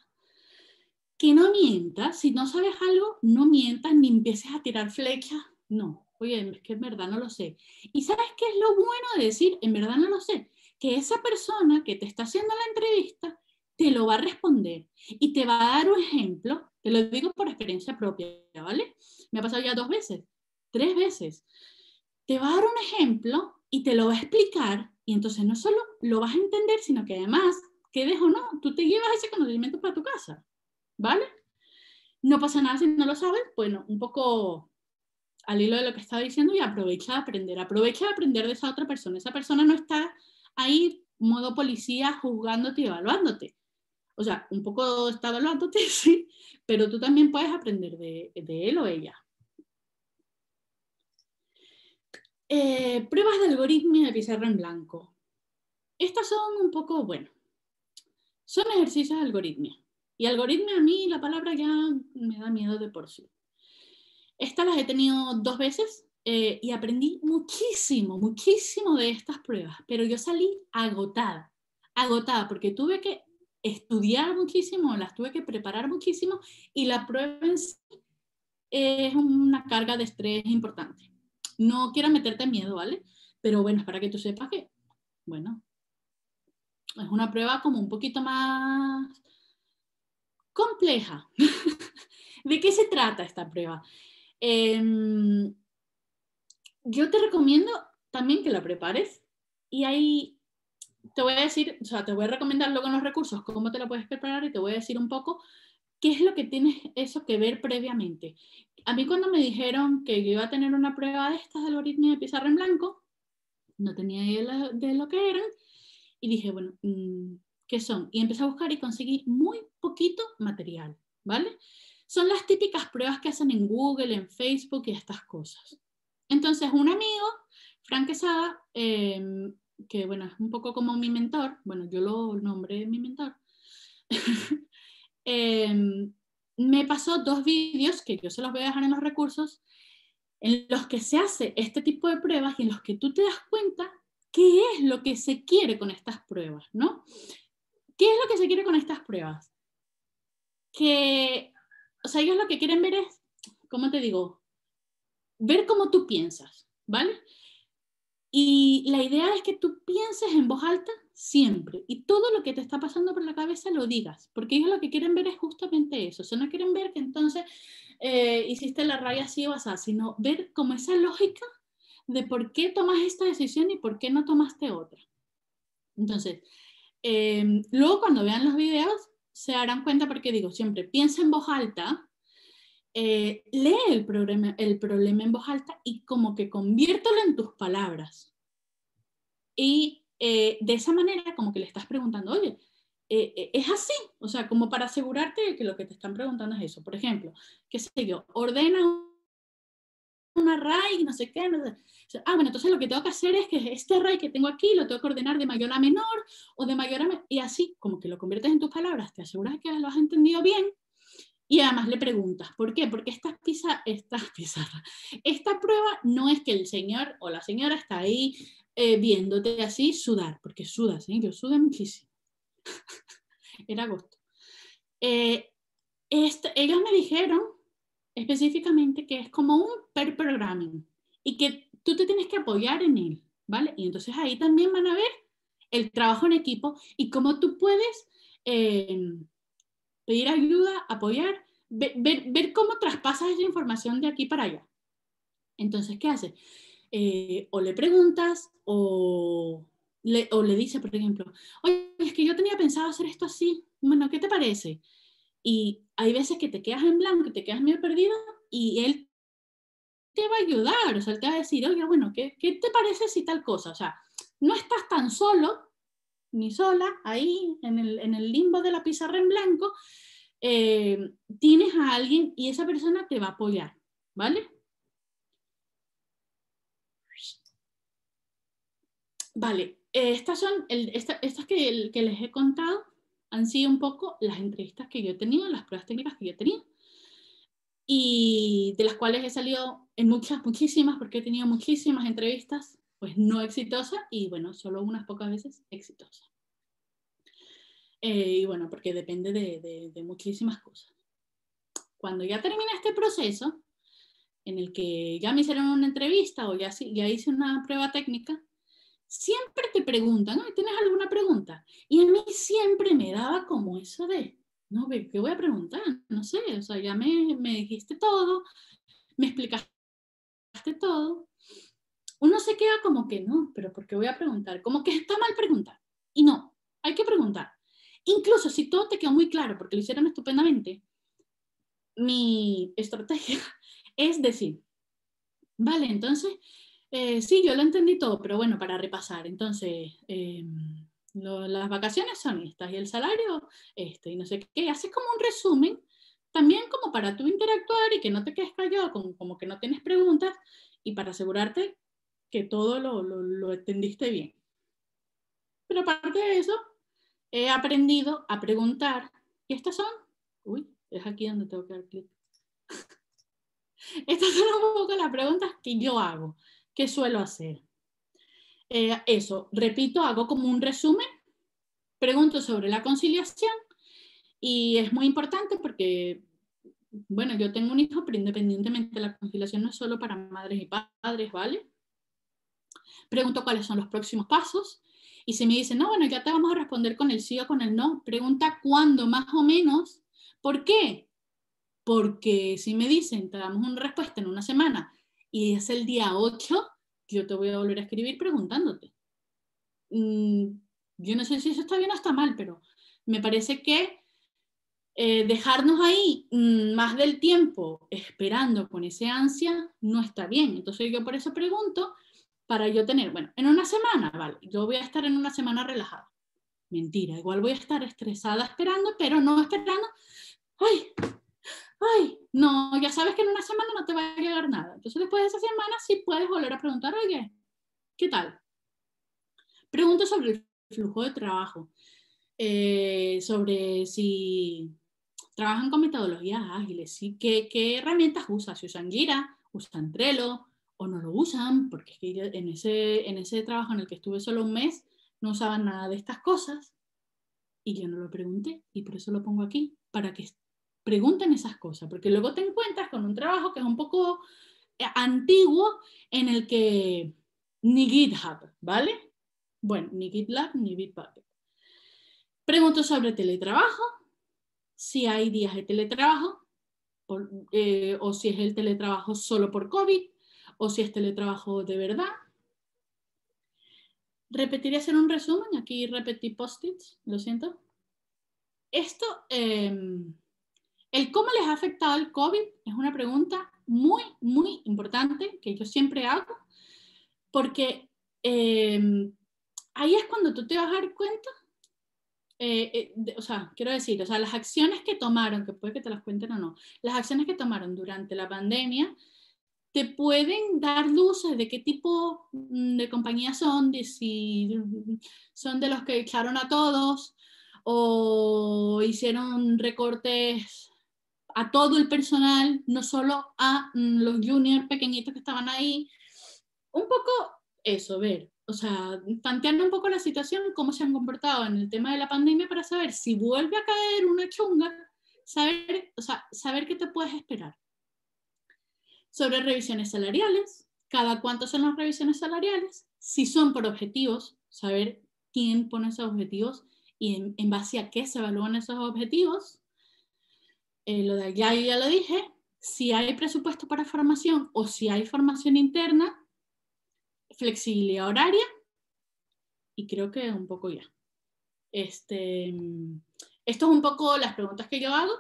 que no mientas, si no sabes algo, no mientas ni empieces a tirar flechas, no, oye, es que en verdad no lo sé. ¿Y sabes qué es lo bueno de decir, en verdad no lo sé? Que esa persona que te está haciendo la entrevista te lo va a responder y te va a dar un ejemplo, te lo digo por experiencia propia, ¿vale? Me ha pasado ya dos veces, tres veces. Te va a dar un ejemplo y te lo va a explicar y entonces no solo lo vas a entender, sino que además, quedes o no, tú te llevas ese conocimiento para tu casa. ¿vale? No pasa nada si no lo sabes, bueno, un poco al hilo de lo que estaba diciendo y aprovecha de aprender, aprovecha de aprender de esa otra persona. Esa persona no está ahí modo policía juzgándote y evaluándote. O sea, un poco está evaluándote, sí, pero tú también puedes aprender de, él o ella. Eh, pruebas de algoritmo y de pizarra en blanco. Estas son un poco, bueno, son ejercicios de algoritmos y algoritmo a mí la palabra ya me da miedo de por sí. Estas las he tenido dos veces eh, y aprendí muchísimo, muchísimo de estas pruebas, pero yo salí agotada, agotada, porque tuve que estudiar muchísimo, las tuve que preparar muchísimo y la prueba en sí es una carga de estrés importante. No quiero meterte miedo, ¿vale? Pero bueno, es para que tú sepas que, bueno, es una prueba como un poquito más compleja. ¿De qué se trata esta prueba? Em, yo te recomiendo también que la prepares y ahí te voy a decir, o sea, te voy a recomendar luego en los recursos cómo te la puedes preparar y te voy a decir un poco qué es lo que tienes eso que ver previamente. A mí cuando me dijeron que yo iba a tener una prueba de estas de algoritmos de pizarra en blanco, no tenía idea de lo que eran y dije, bueno, mm, que son, y empecé a buscar y conseguí muy poquito material, ¿vale? Son las típicas pruebas que hacen en Google, en Facebook y estas cosas. Entonces, un amigo, Frank Quesada, em, que bueno, es un poco como mi mentor, bueno, yo lo nombré mi mentor, em, me pasó dos vídeos que yo se los voy a dejar en los recursos, en los que se hace este tipo de pruebas y en los que tú te das cuenta qué es lo que se quiere con estas pruebas, ¿no? ¿Qué es lo que se quiere con estas pruebas? Que, o sea, ellos lo que quieren ver es, ¿cómo te digo? Ver cómo tú piensas, ¿vale? Y la idea es que tú pienses en voz alta siempre y todo lo que te está pasando por la cabeza lo digas, porque ellos lo que quieren ver es justamente eso, o sea, no quieren ver que entonces eh, hiciste la raya así o así, sino ver como esa lógica de por qué tomas esta decisión y por qué no tomaste otra. Entonces, Em, luego cuando vean los videos se darán cuenta porque digo siempre, piensa en voz alta, eh, lee el problema, el problema en voz alta y como que conviértelo en tus palabras. Y eh, de esa manera como que le estás preguntando, oye, eh, es así, o sea, como para asegurarte de que lo que te están preguntando es eso. Por ejemplo, qué sé yo, ordena un array, no sé qué. Ah, bueno, entonces lo que tengo que hacer es que este array que tengo aquí lo tengo que ordenar de mayor a menor o de mayor a menor. Y así, como que lo conviertes en tus palabras, te aseguras que lo has entendido bien y además le preguntas, ¿por qué? Porque esta, pizza esta, esta prueba no es que el señor o la señora está ahí eh, viéndote así sudar, porque sudas, ¿eh? yo sudé muchísimo. Era agosto. Eh, este, ellos me dijeron específicamente que es como un per programming y que tú te tienes que apoyar en él, ¿vale? Y entonces ahí también van a ver el trabajo en equipo y cómo tú puedes eh, pedir ayuda, apoyar, ver, cómo traspasas esa información de aquí para allá. Entonces, ¿qué haces? Eh, o le preguntas o le, dice, le por ejemplo, oye, es que yo tenía pensado hacer esto así, bueno, ¿qué te parece? Y hay veces que te quedas en blanco, que te quedas medio perdido y él te va a ayudar, o sea, él te va a decir, oye, bueno, ¿qué, te parece si tal cosa? O sea, no estás tan solo ni sola ahí en el, limbo de la pizarra en blanco, eh, tienes a alguien y esa persona te va a apoyar, ¿vale? Vale, eh, estas son estas que, que les he contado han sido un poco las entrevistas que yo he tenido, las pruebas técnicas que yo tenía y de las cuales he salido en muchas, muchísimas, porque he tenido muchísimas entrevistas, pues no exitosas, y bueno, solo unas pocas veces exitosas. Eh, y bueno, porque depende de, muchísimas cosas. Cuando ya termina este proceso, en el que ya me hicieron una entrevista o ya, ya hice una prueba técnica, siempre te preguntan, ¿no? ¿tienes alguna pregunta? Y a mí siempre me daba como eso de, no, ¿qué voy a preguntar? No sé, o sea, ya me, me dijiste todo, me explicaste todo. Uno se queda como que no, pero ¿por qué voy a preguntar? Como que está mal preguntar. Y no, hay que preguntar. Incluso si todo te quedó muy claro, porque lo hicieron estupendamente, mi estrategia es decir, vale, entonces eh, sí, yo lo entendí todo, pero bueno, para repasar, entonces, eh, las vacaciones son estas y el salario este y no sé qué, haces como un resumen, también como para tú interactuar y que no te quedes callado, como, que no tienes preguntas y para asegurarte que todo lo, lo, entendiste bien. Pero aparte de eso, he aprendido a preguntar, y estas son, uy, es aquí donde tengo que dar clic. Estas son un poco las preguntas que yo hago. ¿qué suelo hacer? Eh, eso, repito, hago como un resumen, pregunto sobre la conciliación y es muy importante porque, bueno, yo tengo un hijo, pero independientemente la conciliación no es solo para madres y padres, ¿vale? Pregunto cuáles son los próximos pasos y si me dicen, no, bueno, ya te vamos a responder con el sí o con el no, pregunta cuándo más o menos, ¿por qué? Porque si me dicen, te damos una respuesta en una semana, y es el día 8, yo te voy a volver a escribir preguntándote. Mm, yo no sé si eso está bien o está mal, pero me parece que eh, dejarnos ahí mm, más del tiempo esperando con esa ansia no está bien. Entonces yo por eso pregunto para yo tener, bueno, en una semana, vale, yo voy a estar en una semana relajada. Mentira, igual voy a estar estresada esperando, pero no esperando, ay, ay, no, ya sabes que en una semana no te va a llegar nada. Entonces después de esa semana sí puedes volver a preguntar, oye, ¿qué tal? Pregunto sobre el flujo de trabajo, eh, sobre si trabajan con metodologías ágiles, ¿sí? ¿Qué, herramientas usan? Si usan Gira, usan Trello o no lo usan, porque en ese, en ese trabajo en el que estuve solo un mes no usaban nada de estas cosas y yo no lo pregunté y por eso lo pongo aquí, para que pregunten esas cosas, porque luego te encuentras con un trabajo que es un poco eh, antiguo en el que ni GitHub, ¿vale? Bueno, ni GitLab ni Bitbucket. Pregunto sobre teletrabajo, si hay días de teletrabajo, eh, o, si es el teletrabajo solo por COVID, o si es teletrabajo de verdad. Repetiré hacer un resumen, aquí repetí post-its, lo siento. Esto em, el cómo les ha afectado el COVID es una pregunta muy, muy importante que yo siempre hago, porque em, ahí es cuando tú te vas a dar cuenta, eh, eh, o sea, quiero decir, sea, las acciones que tomaron, que puede que te las cuenten o no, las acciones que tomaron durante la pandemia te pueden dar luces de qué tipo mm, de compañías son, de si son de los que echaron a todos o hicieron recortes a todo el personal, no solo a mm, los juniors pequeñitos que estaban ahí. Un poco eso, ver, o sea, tanteando un poco la situación, cómo se han comportado en el tema de la pandemia para saber si vuelve a caer una chunga, saber, o saber qué te puedes esperar. Sobre revisiones salariales, cada cuánto son las revisiones salariales, si son por objetivos, saber quién pone esos objetivos y en base a qué se evalúan esos objetivos eh, lo de ya, ya lo dije, si hay presupuesto para formación o si hay formación interna, flexibilidad horaria y creo que un poco ya. Este, esto es un poco las preguntas que yo hago.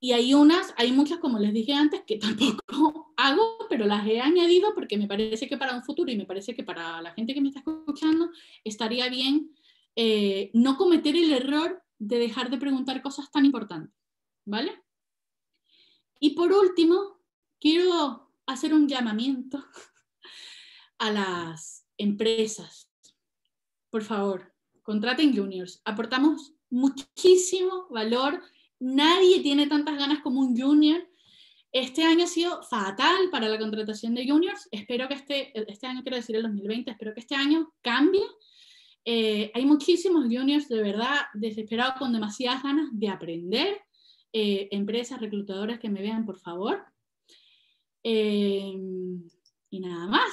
Y hay unas, hay muchas, como les dije antes, que tampoco hago, pero las he añadido porque me parece que para un futuro y me parece que para la gente que me está escuchando estaría bien eh, no cometer el error de dejar de preguntar cosas tan importantes, ¿vale? Y por último, quiero hacer un llamamiento a las empresas. Por favor, contraten juniors. Aportamos muchísimo valor. Nadie tiene tantas ganas como un junior. Este año ha sido fatal para la contratación de juniors. Espero que este, este año, quiero decir el 2020, espero que este año cambie eh, hay muchísimos juniors de verdad desesperados con demasiadas ganas de aprender. Eh, empresas, reclutadoras que me vean, por favor. Eh, y nada más.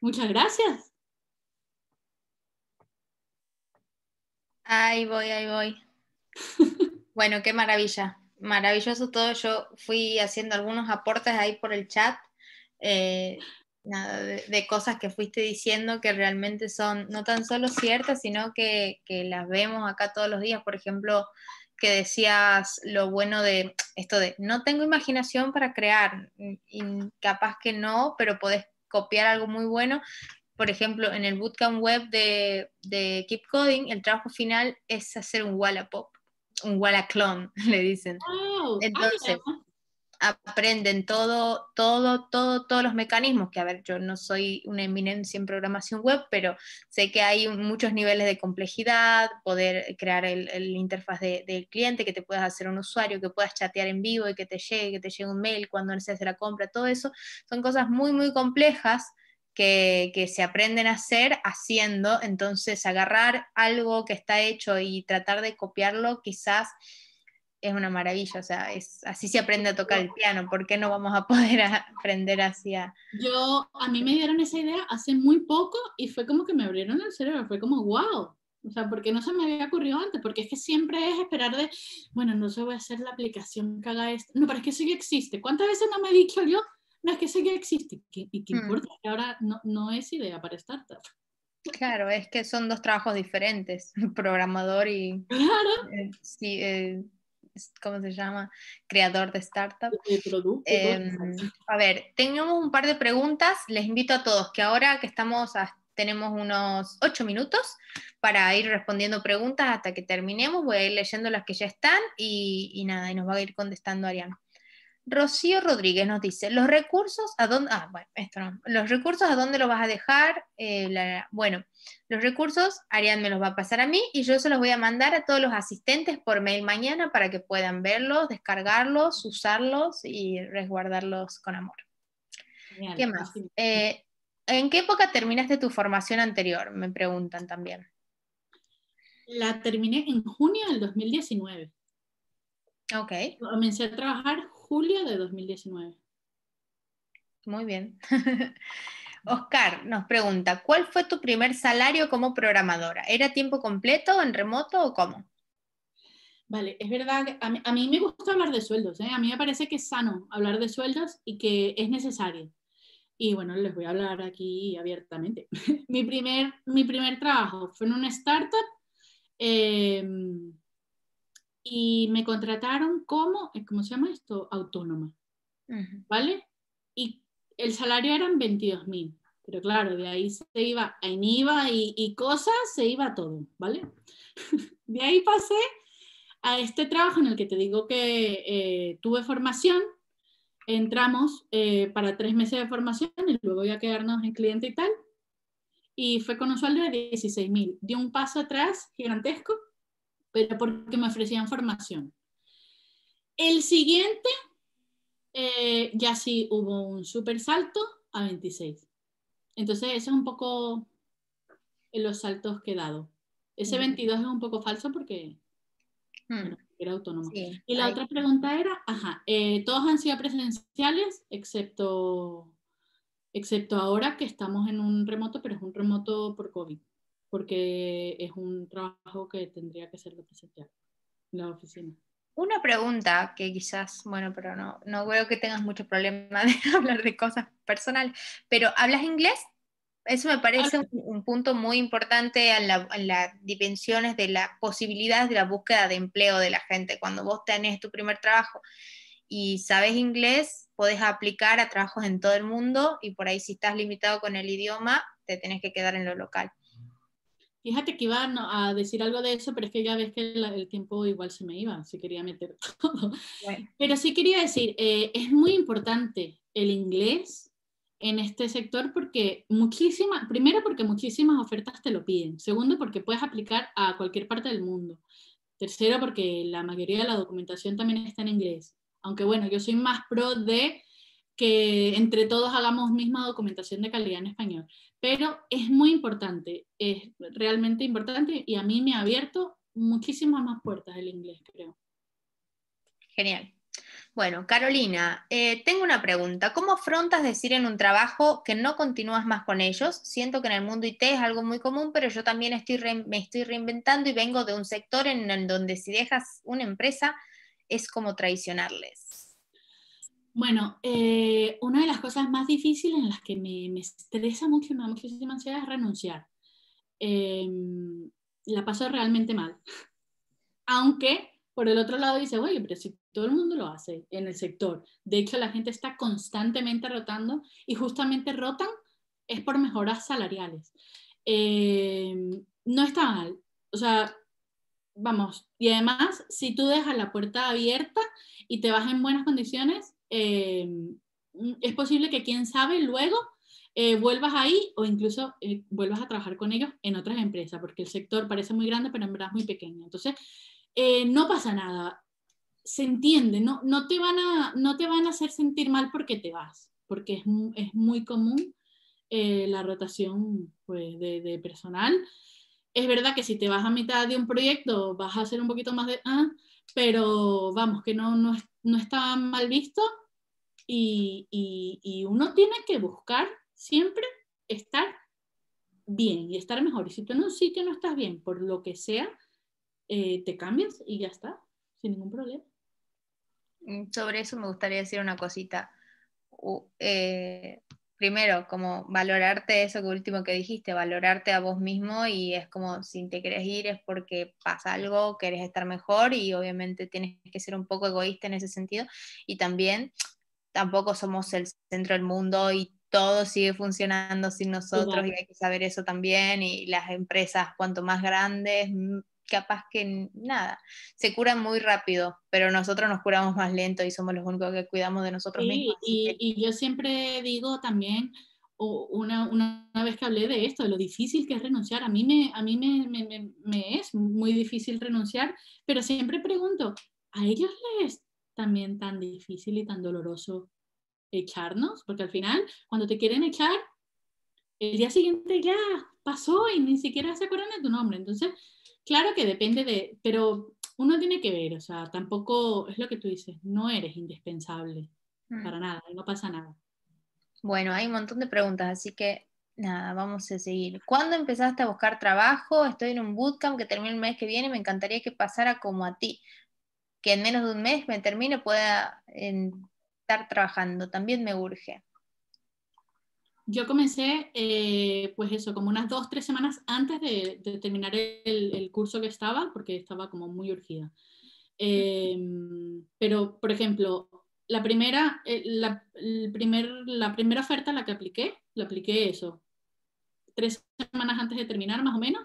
Muchas gracias. Ahí voy, ahí voy. bueno, qué maravilla. Maravilloso todo. Yo fui haciendo algunos aportes ahí por el chat de, cosas que fuiste diciendo que realmente son no tan solo ciertas, sino que, las vemos acá todos los días. Por ejemplo, que decías lo bueno de esto de no tengo imaginación para crear, incapaz capaz que no, pero podés copiar algo muy bueno. Por ejemplo, en el bootcamp web de, Keep Coding, el trabajo final es hacer un pop un clone le dicen. Oh, ah, Entonces, aprenden todo, todo, todo, todos los mecanismos, que a ver, yo no soy una eminencia en programación web, pero sé que hay muchos niveles de complejidad, poder crear el, interfaz del cliente, que te puedas hacer un usuario, que puedas chatear en vivo y que te llegue, que te llegue un mail cuando necesites la compra, todo eso, son cosas muy, muy complejas. Que, que, se aprenden a hacer haciendo, entonces agarrar algo que está hecho y tratar de copiarlo quizás es una maravilla, o sea, es, así se aprende a tocar el piano, ¿por qué no vamos a poder aprender hacia...? Yo, a mí me dieron esa idea hace muy poco y fue como que me abrieron el cerebro, fue como, wow, o sea, porque no se me había ocurrido antes, porque es que siempre es esperar de, bueno, no se voy a hacer la aplicación que haga esto, no, pero es que eso ya existe, ¿cuántas veces no me he dicho yo, no, es que eso que existe, y qué mm. importa, que ahora no, es idea para startup. Claro, es que son dos trabajos diferentes, programador y... Claro. Eh, sí, eh, ¿cómo se llama? Creador de startup. Em, a ver, tenemos un par de preguntas. Les invito a todos que ahora que estamos tenemos unos ocho minutos para ir respondiendo preguntas hasta que terminemos. Voy a ir leyendo las que ya están y, y nada, y nos va a ir contestando Ariana. Rocío Rodríguez nos dice, los recursos a dónde, ah, los recursos a dónde los vas a dejar, eh, bueno, los recursos Arián me los va a pasar a mí y yo se los voy a mandar a todos los asistentes por mail mañana para que puedan verlos, descargarlos, usarlos y resguardarlos con amor. ¿Qué más? Eh, ¿En qué época terminaste tu formación anterior? Me preguntan también. La terminé en junio del 2019. Ok. Comencé a trabajar julio de 2019. Muy bien. Oscar nos pregunta, ¿cuál fue tu primer salario como programadora? ¿Era tiempo completo, en remoto o cómo? Vale, es verdad, a, mí, me gusta hablar de sueldos, ¿eh? a mí me parece que es sano hablar de sueldos y que es necesario. Y bueno, les voy a hablar aquí abiertamente. mi, primer, mi primer trabajo fue en una startup. Eh, y me contrataron como, eh, ¿cómo se llama esto? Autónoma. ¿Vale? Y el salario eran 22.000, mil, pero claro, de ahí se iba en IVA y, y cosas, se iba todo, ¿vale? de ahí pasé a este trabajo en el que te digo que eh, tuve formación, entramos eh, para tres meses de formación y luego ya quedarnos en cliente y tal, y fue con un sueldo de 16.000, mil. Dio un paso atrás gigantesco pero porque me ofrecían formación. El siguiente, eh, ya sí hubo un super salto a 26. Entonces, ese es un poco los saltos que he dado. Ese 22 es un poco falso porque hmm. era autónomo. y la otra pregunta era, eh, todos han sido presenciales, excepto, excepto ahora que estamos en un remoto, pero es un remoto por COVID porque es un trabajo que tendría que ser presencial en la oficina. Una pregunta que quizás, bueno, pero no, no veo que tengas mucho problema de hablar de cosas personales, pero ¿hablas inglés? Eso me parece un, punto muy importante en, en las dimensiones de las posibilidades de la búsqueda de empleo de la gente. Cuando vos tenés tu primer trabajo y sabes inglés, podés aplicar a trabajos en todo el mundo y por ahí si estás limitado con el idioma, te tenés que quedar en lo local. Fíjate que iba a decir algo de eso, pero es que ya ves que el, tiempo igual se me iba, se quería meter todo. Pero sí quería decir, eh, es muy importante el inglés en este sector porque muchísimas, primero porque muchísimas ofertas te lo piden, segundo porque puedes aplicar a cualquier parte del mundo, tercero porque la mayoría de la documentación también está en inglés, aunque bueno, yo soy más pro de que entre todos hagamos misma documentación de calidad en español, pero es muy importante, es realmente importante y a mí me ha abierto muchísimas más puertas el inglés, creo. Genial. Bueno, Carolina, eh, tengo una pregunta. ¿Cómo afrontas decir en un trabajo que no continúas más con ellos? Siento que en el mundo IT es algo muy común, pero yo también estoy me estoy reinventando y vengo de un sector en, en donde si dejas una empresa es como traicionarles. Bueno, eh, una de las cosas más difíciles en las que me, estresa mucho y me da muchísima ansiedad es renunciar. Em, la paso realmente mal. Aunque, por el otro lado, dice, oye, pero si todo el mundo lo hace en el sector, de hecho la gente está constantemente rotando y justamente rotan es por mejoras salariales. Em, no está mal. O sea, vamos, y además, si tú dejas la puerta abierta y te vas en buenas condiciones, eh, mm, es posible que quién sabe luego eh, vuelvas ahí o incluso eh, vuelvas a trabajar con ellos en otras empresas, porque el sector parece muy grande, pero en verdad es muy pequeño. Entonces, no pasa nada, se entiende, no, no, te van a, no te van a hacer sentir mal porque te vas, porque es, muy común la rotación pues, de personal. Es verdad que si te vas a mitad de un proyecto vas a hacer un poquito más de... Ah, pero vamos, que no, no, está mal visto y, uno tiene que buscar siempre estar bien y estar mejor. Y si tú en un sitio no estás bien, por lo que sea, eh, te cambias y ya está, sin ningún problema. Mm, sobre eso me gustaría decir una cosita. Eh, primero, como valorarte eso que último que dijiste, valorarte a vos mismo y es como si te querés ir es porque pasa algo, querés estar mejor y obviamente tienes que ser un poco egoísta en ese sentido y también tampoco somos el centro del mundo y todo sigue funcionando sin nosotros y hay que saber eso también y las empresas cuanto más grandes capaz que nada, se curan muy rápido, pero nosotros nos curamos más lento y somos los únicos que cuidamos de nosotros mismos. Y, yo siempre digo también, una, vez que hablé de esto, de lo difícil que es renunciar, a mí, me, a mí me, es muy difícil renunciar, pero siempre pregunto, ¿a ellos les también tan difícil y tan doloroso echarnos? Porque al final, cuando te quieren echar, el día siguiente ya pasó y ni siquiera se acuerdan de tu nombre. Entonces, Claro que depende de, pero uno tiene que ver, o sea, tampoco es lo que tú dices, no eres indispensable mm. para nada, no pasa nada. Bueno, hay un montón de preguntas, así que nada, vamos a seguir. ¿Cuándo empezaste a buscar trabajo? Estoy en un bootcamp que termina el mes que viene, me encantaría que pasara como a ti, que en menos de un mes me termine pueda eh, estar trabajando, también me urge yo comencé, eh, pues eso, como unas dos, tres semanas antes de, terminar el, curso que estaba, porque estaba como muy urgida. Em, pero, por ejemplo, la primera, eh, el primer, la primera oferta la que apliqué, la apliqué eso, tres semanas antes de terminar más o menos,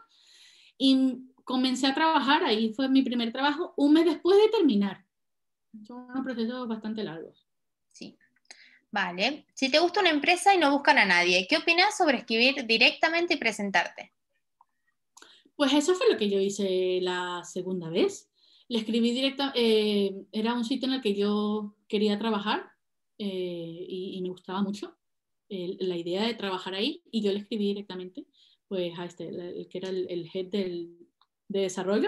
y comencé a trabajar, ahí fue mi primer trabajo, un mes después de terminar. Son unos procesos bastante largos. Sí. Vale. Si te gusta una empresa y no buscan a nadie, ¿qué opinas sobre escribir directamente y presentarte? Pues eso fue lo que yo hice la segunda vez. Le escribí directa, eh, era un sitio en el que yo quería trabajar eh, y, me gustaba mucho la idea de trabajar ahí y yo le escribí directamente pues a este, que era el, el head del, de desarrollo,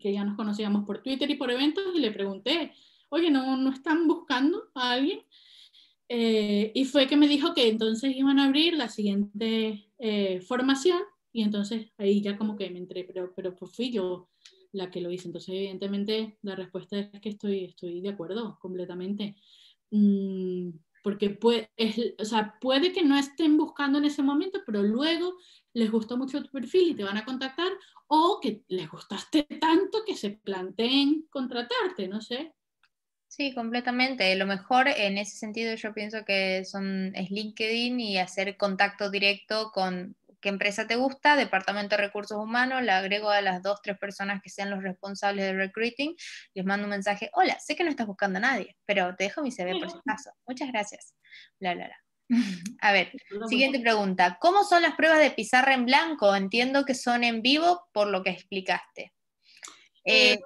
que ya nos conocíamos por Twitter y por eventos y le pregunté, oye, ¿no, no están buscando a alguien? Eh, y fue que me dijo que entonces iban a abrir la siguiente eh, formación y entonces ahí ya como que me entré, pero, pero pues fui yo la que lo hice. Entonces evidentemente la respuesta es que estoy, estoy de acuerdo completamente. Mm, porque es, o puede que no estén buscando en ese momento, pero luego les gustó mucho tu perfil y te van a contactar o que les gustaste tanto que se planteen contratarte, no sé. Sí, completamente. Lo mejor en ese sentido yo pienso que son, es LinkedIn y hacer contacto directo con qué empresa te gusta, departamento de recursos humanos, le agrego a las dos, tres personas que sean los responsables de recruiting, les mando un mensaje, hola, sé que no estás buscando a nadie, pero te dejo mi CV por si acaso. Muchas gracias. La a ver, siguiente pregunta. ¿Cómo son las pruebas de pizarra en blanco? Entiendo que son en vivo por lo que explicaste. Eh, eh,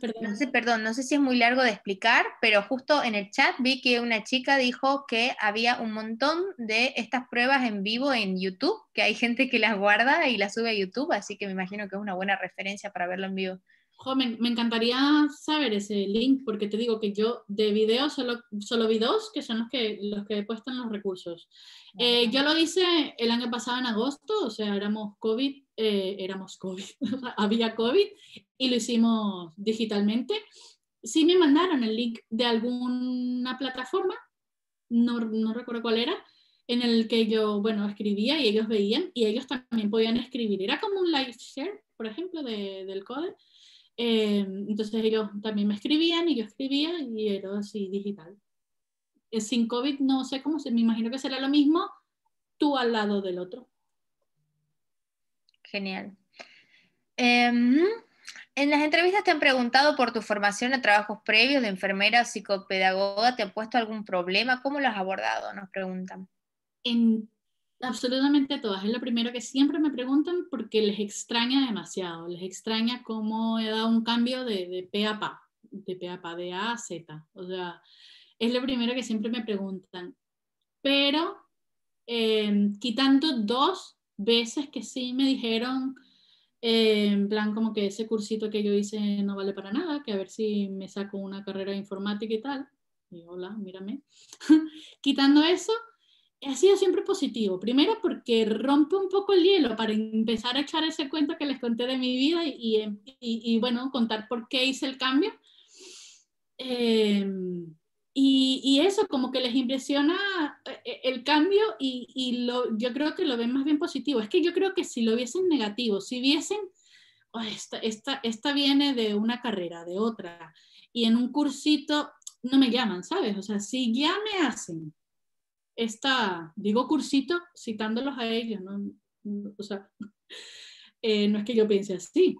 perdón. No sé, perdón, no sé si es muy largo de explicar, pero justo en el chat vi que una chica dijo que había un montón de estas pruebas en vivo en YouTube, que hay gente que las guarda y las sube a YouTube, así que me imagino que es una buena referencia para verlo en vivo. me, encantaría saber ese link, porque te digo que yo de video solo, solo vi dos, que son los que, los que he puesto en los recursos. Eh, yo lo hice el año pasado en agosto, o sea, éramos COVID eh, éramos COVID, había COVID y lo hicimos digitalmente. Sí me mandaron el link de alguna plataforma, no, no recuerdo cuál era, en el que yo, bueno, escribía y ellos veían y ellos también podían escribir. Era como un live share, por ejemplo, de, del code. Eh, entonces ellos también me escribían y yo escribía y era así digital. Eh, sin COVID no sé cómo, se, me imagino que será lo mismo tú al lado del otro. Genial. Em, en las entrevistas te han preguntado por tu formación en trabajos previos de enfermera, psicopedagoga, ¿te ha puesto algún problema? ¿Cómo lo has abordado? Nos preguntan. En absolutamente todas. Es lo primero que siempre me preguntan porque les extraña demasiado. Les extraña cómo he dado un cambio de, de P a P. de P a P, de A a Z. O sea, es lo primero que siempre me preguntan. Pero em, quitando dos, veces que sí me dijeron, eh, en plan como que ese cursito que yo hice no vale para nada, que a ver si me saco una carrera de informática y tal. Y hola, mírame. Quitando eso, ha sido siempre positivo. Primero porque rompe un poco el hielo para empezar a echar ese cuento que les conté de mi vida y, y, bueno, contar por qué hice el cambio. Eh, y, eso como que les impresiona eh, el cambio y, yo creo que lo ven más bien positivo. Es que yo creo que si lo viesen negativo, si viesen, esta, esta, esta viene de una carrera, de otra, y en un cursito no me llaman, ¿sabes? O sea, si ya me hacen esta, digo cursito citándolos a ellos, ¿no? O sea, eh, no es que yo piense así,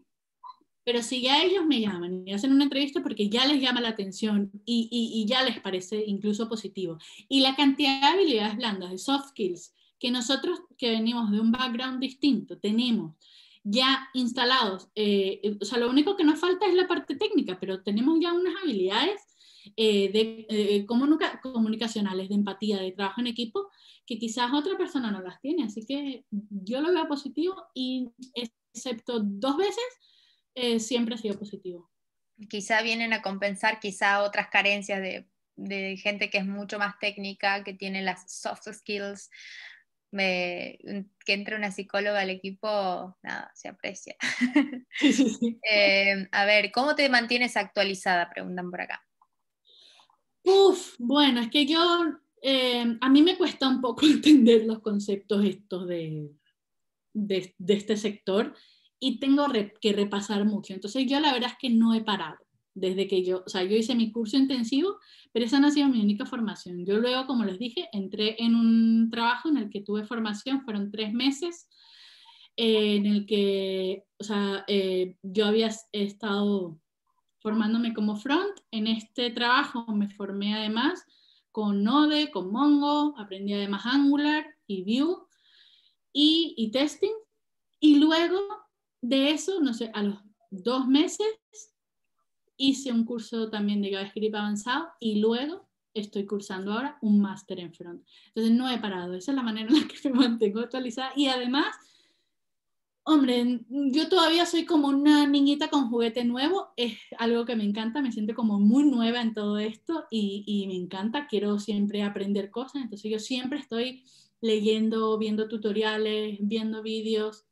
pero si ya ellos me llaman y hacen una entrevista porque ya les llama la atención y, y, ya les parece incluso positivo. Y la cantidad de habilidades blandas, de soft skills, que nosotros que venimos de un background distinto tenemos ya instalados, eh, o sea, lo único que nos falta es la parte técnica, pero tenemos ya unas habilidades eh, de, eh, comunicacionales, de empatía, de trabajo en equipo, que quizás otra persona no las tiene. Así que yo lo veo positivo y excepto dos veces, eh, siempre ha sido positivo. Quizá vienen a compensar quizá otras carencias de, de gente que es mucho más técnica, que tiene las soft skills, me, que entre una psicóloga al equipo, nada, se aprecia. Eh, a ver, ¿cómo te mantienes actualizada? Preguntan por acá. Uf, bueno, es que yo, eh, a mí me cuesta un poco entender los conceptos estos de, de, de este sector y tengo que repasar mucho. Entonces yo la verdad es que no he parado desde que yo, o sea, yo hice mi curso intensivo, pero esa no ha sido mi única formación. Yo luego, como les dije, entré en un trabajo en el que tuve formación, fueron tres meses, eh, en el que, o sea, eh, yo había estado formándome como front. En este trabajo me formé además con Node, con Mongo, aprendí además Angular y Vue y, y testing. Y luego de eso, no sé, a los dos meses hice un curso también de JavaScript avanzado y luego estoy cursando ahora un máster en front. Entonces no he parado, esa es la manera en la que me mantengo actualizada y además, hombre, yo todavía soy como una niñita con juguete nuevo, es algo que me encanta, me siento como muy nueva en todo esto y, y me encanta, quiero siempre aprender cosas, entonces yo siempre estoy leyendo, viendo tutoriales, viendo vídeos,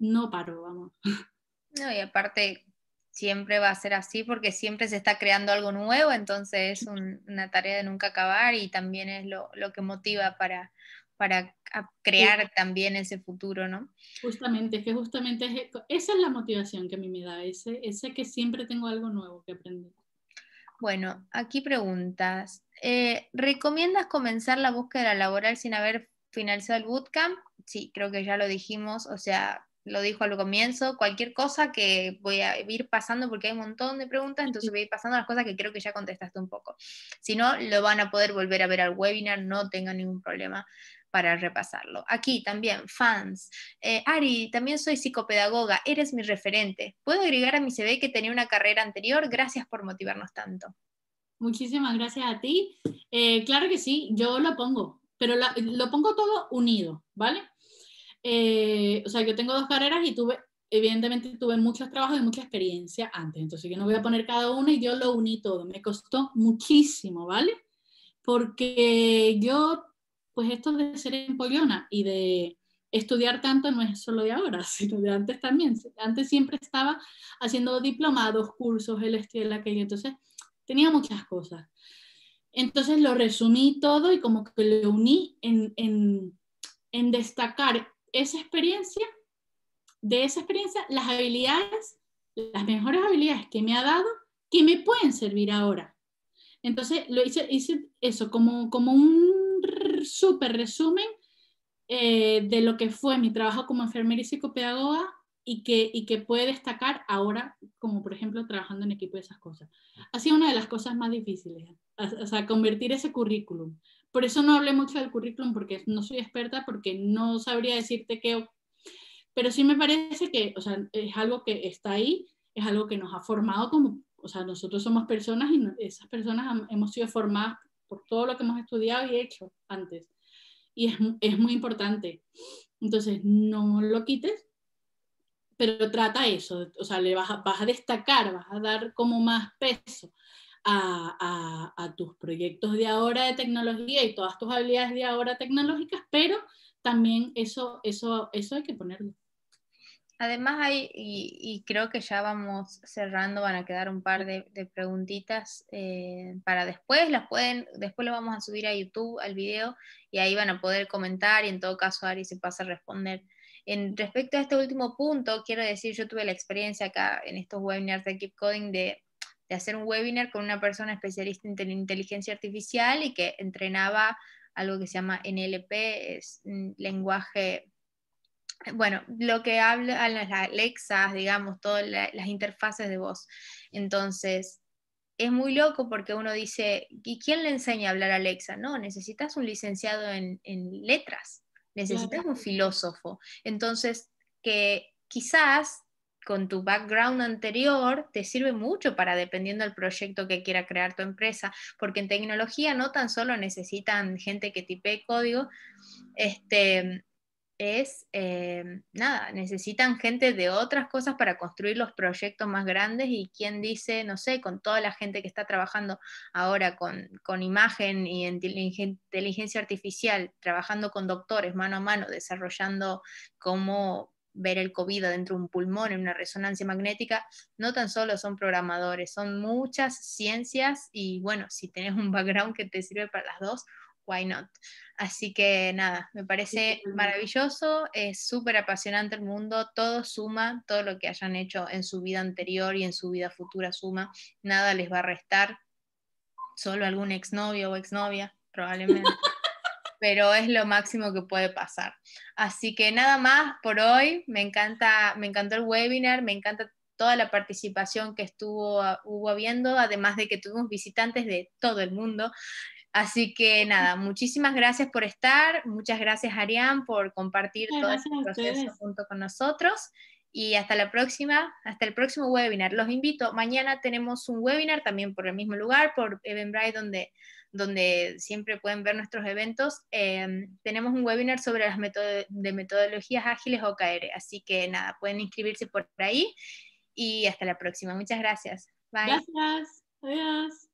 no paro, vamos. No, y aparte siempre va a ser así porque siempre se está creando algo nuevo, entonces es una tarea de nunca acabar y también es lo, que motiva para, para crear también ese futuro, ¿no? Justamente, es que justamente esa es la motivación que a mí me da, ese, ese que siempre tengo algo nuevo que aprender. Bueno, aquí preguntas. Eh, ¿Recomiendas comenzar la búsqueda laboral sin haber finalizado el bootcamp? Sí, creo que ya lo dijimos, o sea, lo dijo al comienzo, cualquier cosa que voy a ir pasando porque hay un montón de preguntas, entonces voy a ir pasando las cosas que creo que ya contestaste un poco. Si no, lo van a poder volver a ver al webinar, no tengan ningún problema para repasarlo. Aquí también, fans. Eh, Ari, también soy psicopedagoga, eres mi referente. ¿Puedo agregar a mi CV que tenía una carrera anterior? Gracias por motivarnos tanto. Muchísimas gracias a ti. Eh, claro que sí, yo lo pongo, pero lo pongo todo unido, ¿vale? Eh, o sea, yo tengo dos carreras y tuve, evidentemente tuve muchos trabajos y mucha experiencia antes, entonces yo no voy a poner cada una y yo lo uní todo, me costó muchísimo, ¿vale? Porque yo, pues esto de ser empollona y de estudiar tanto no es solo de ahora, sino de antes también, antes siempre estaba haciendo diplomados, cursos, el este, el entonces tenía muchas cosas. Entonces lo resumí todo y como que lo uní en, en, en destacar esa experiencia, de esa experiencia, las habilidades, las mejores habilidades que me ha dado, que me pueden servir ahora. Entonces, lo hice, eso como, un súper resumen eh, de lo que fue mi trabajo como enfermera y psicopedagoga y que, y que puede destacar ahora, como por ejemplo trabajando en equipo de esas cosas. Ha sido una de las cosas más difíciles, o sea, convertir ese currículum por eso no hablé mucho del currículum, porque no soy experta, porque no sabría decirte qué, pero sí me parece que, o sea, es algo que está ahí, es algo que nos ha formado como, o sea, nosotros somos personas y esas personas hemos sido formadas por todo lo que hemos estudiado y hecho antes. Y es, es muy importante. Entonces, no lo quites, pero trata eso, o sea, le vas a, vas a destacar, vas a dar como más peso a, tus proyectos de ahora de tecnología y todas tus habilidades de ahora tecnológicas, pero también eso, eso, eso hay que ponerlo. Además hay, y, creo que ya vamos cerrando, van a quedar un par de, preguntitas eh, para después, las pueden, después lo vamos a subir a YouTube, al video, y ahí van a poder comentar y en todo caso Ari se pasa a responder. En, respecto a este último punto, quiero decir, yo tuve la experiencia acá en estos webinars de Keep Coding de de hacer un webinar con una persona especialista en inteligencia artificial y que entrenaba algo que se llama NLP, es lenguaje, bueno, lo que habla las Alexas, digamos, todas las interfaces de voz. Entonces, es muy loco porque uno dice, ¿y quién le enseña a hablar a Alexa? No, necesitas un licenciado en, letras, necesitas un filósofo. Entonces, que quizás con tu background anterior te sirve mucho para dependiendo del proyecto que quiera crear tu empresa, porque en tecnología no tan solo necesitan gente que tipee código, este, es, eh, nada, necesitan gente de otras cosas para construir los proyectos más grandes y quién dice, no sé, con toda la gente que está trabajando ahora con, con imagen y inteligencia artificial, trabajando con doctores mano a mano, desarrollando cómo ver el COVID dentro de un pulmón en una resonancia magnética, no tan solo son programadores, son muchas ciencias y bueno, si tenés un background que te sirve para las dos, why not? Así que nada, me parece maravilloso, es súper apasionante el mundo, todo suma, todo lo que hayan hecho en su vida anterior y en su vida futura suma, nada les va a restar, solo algún exnovio o exnovia, probablemente. pero es lo máximo que puede pasar. Así que nada más por hoy. Me encanta, me encantó el webinar, me encanta toda la participación que estuvo ah, hubo habiendo, además de que tuvimos visitantes de todo el mundo. Así que nada, muchísimas gracias por estar, muchas gracias Arián por compartir todo este proceso junto con nosotros y hasta la próxima, hasta el próximo webinar. Los invito, mañana tenemos un webinar también por el mismo lugar, por Eventbrite, donde donde siempre pueden ver nuestros eventos, em, tenemos un webinar sobre las de metodologías ágiles o caer. Así que nada, pueden inscribirse por ahí y hasta la próxima. Muchas gracias. Bye. Gracias. Adiós.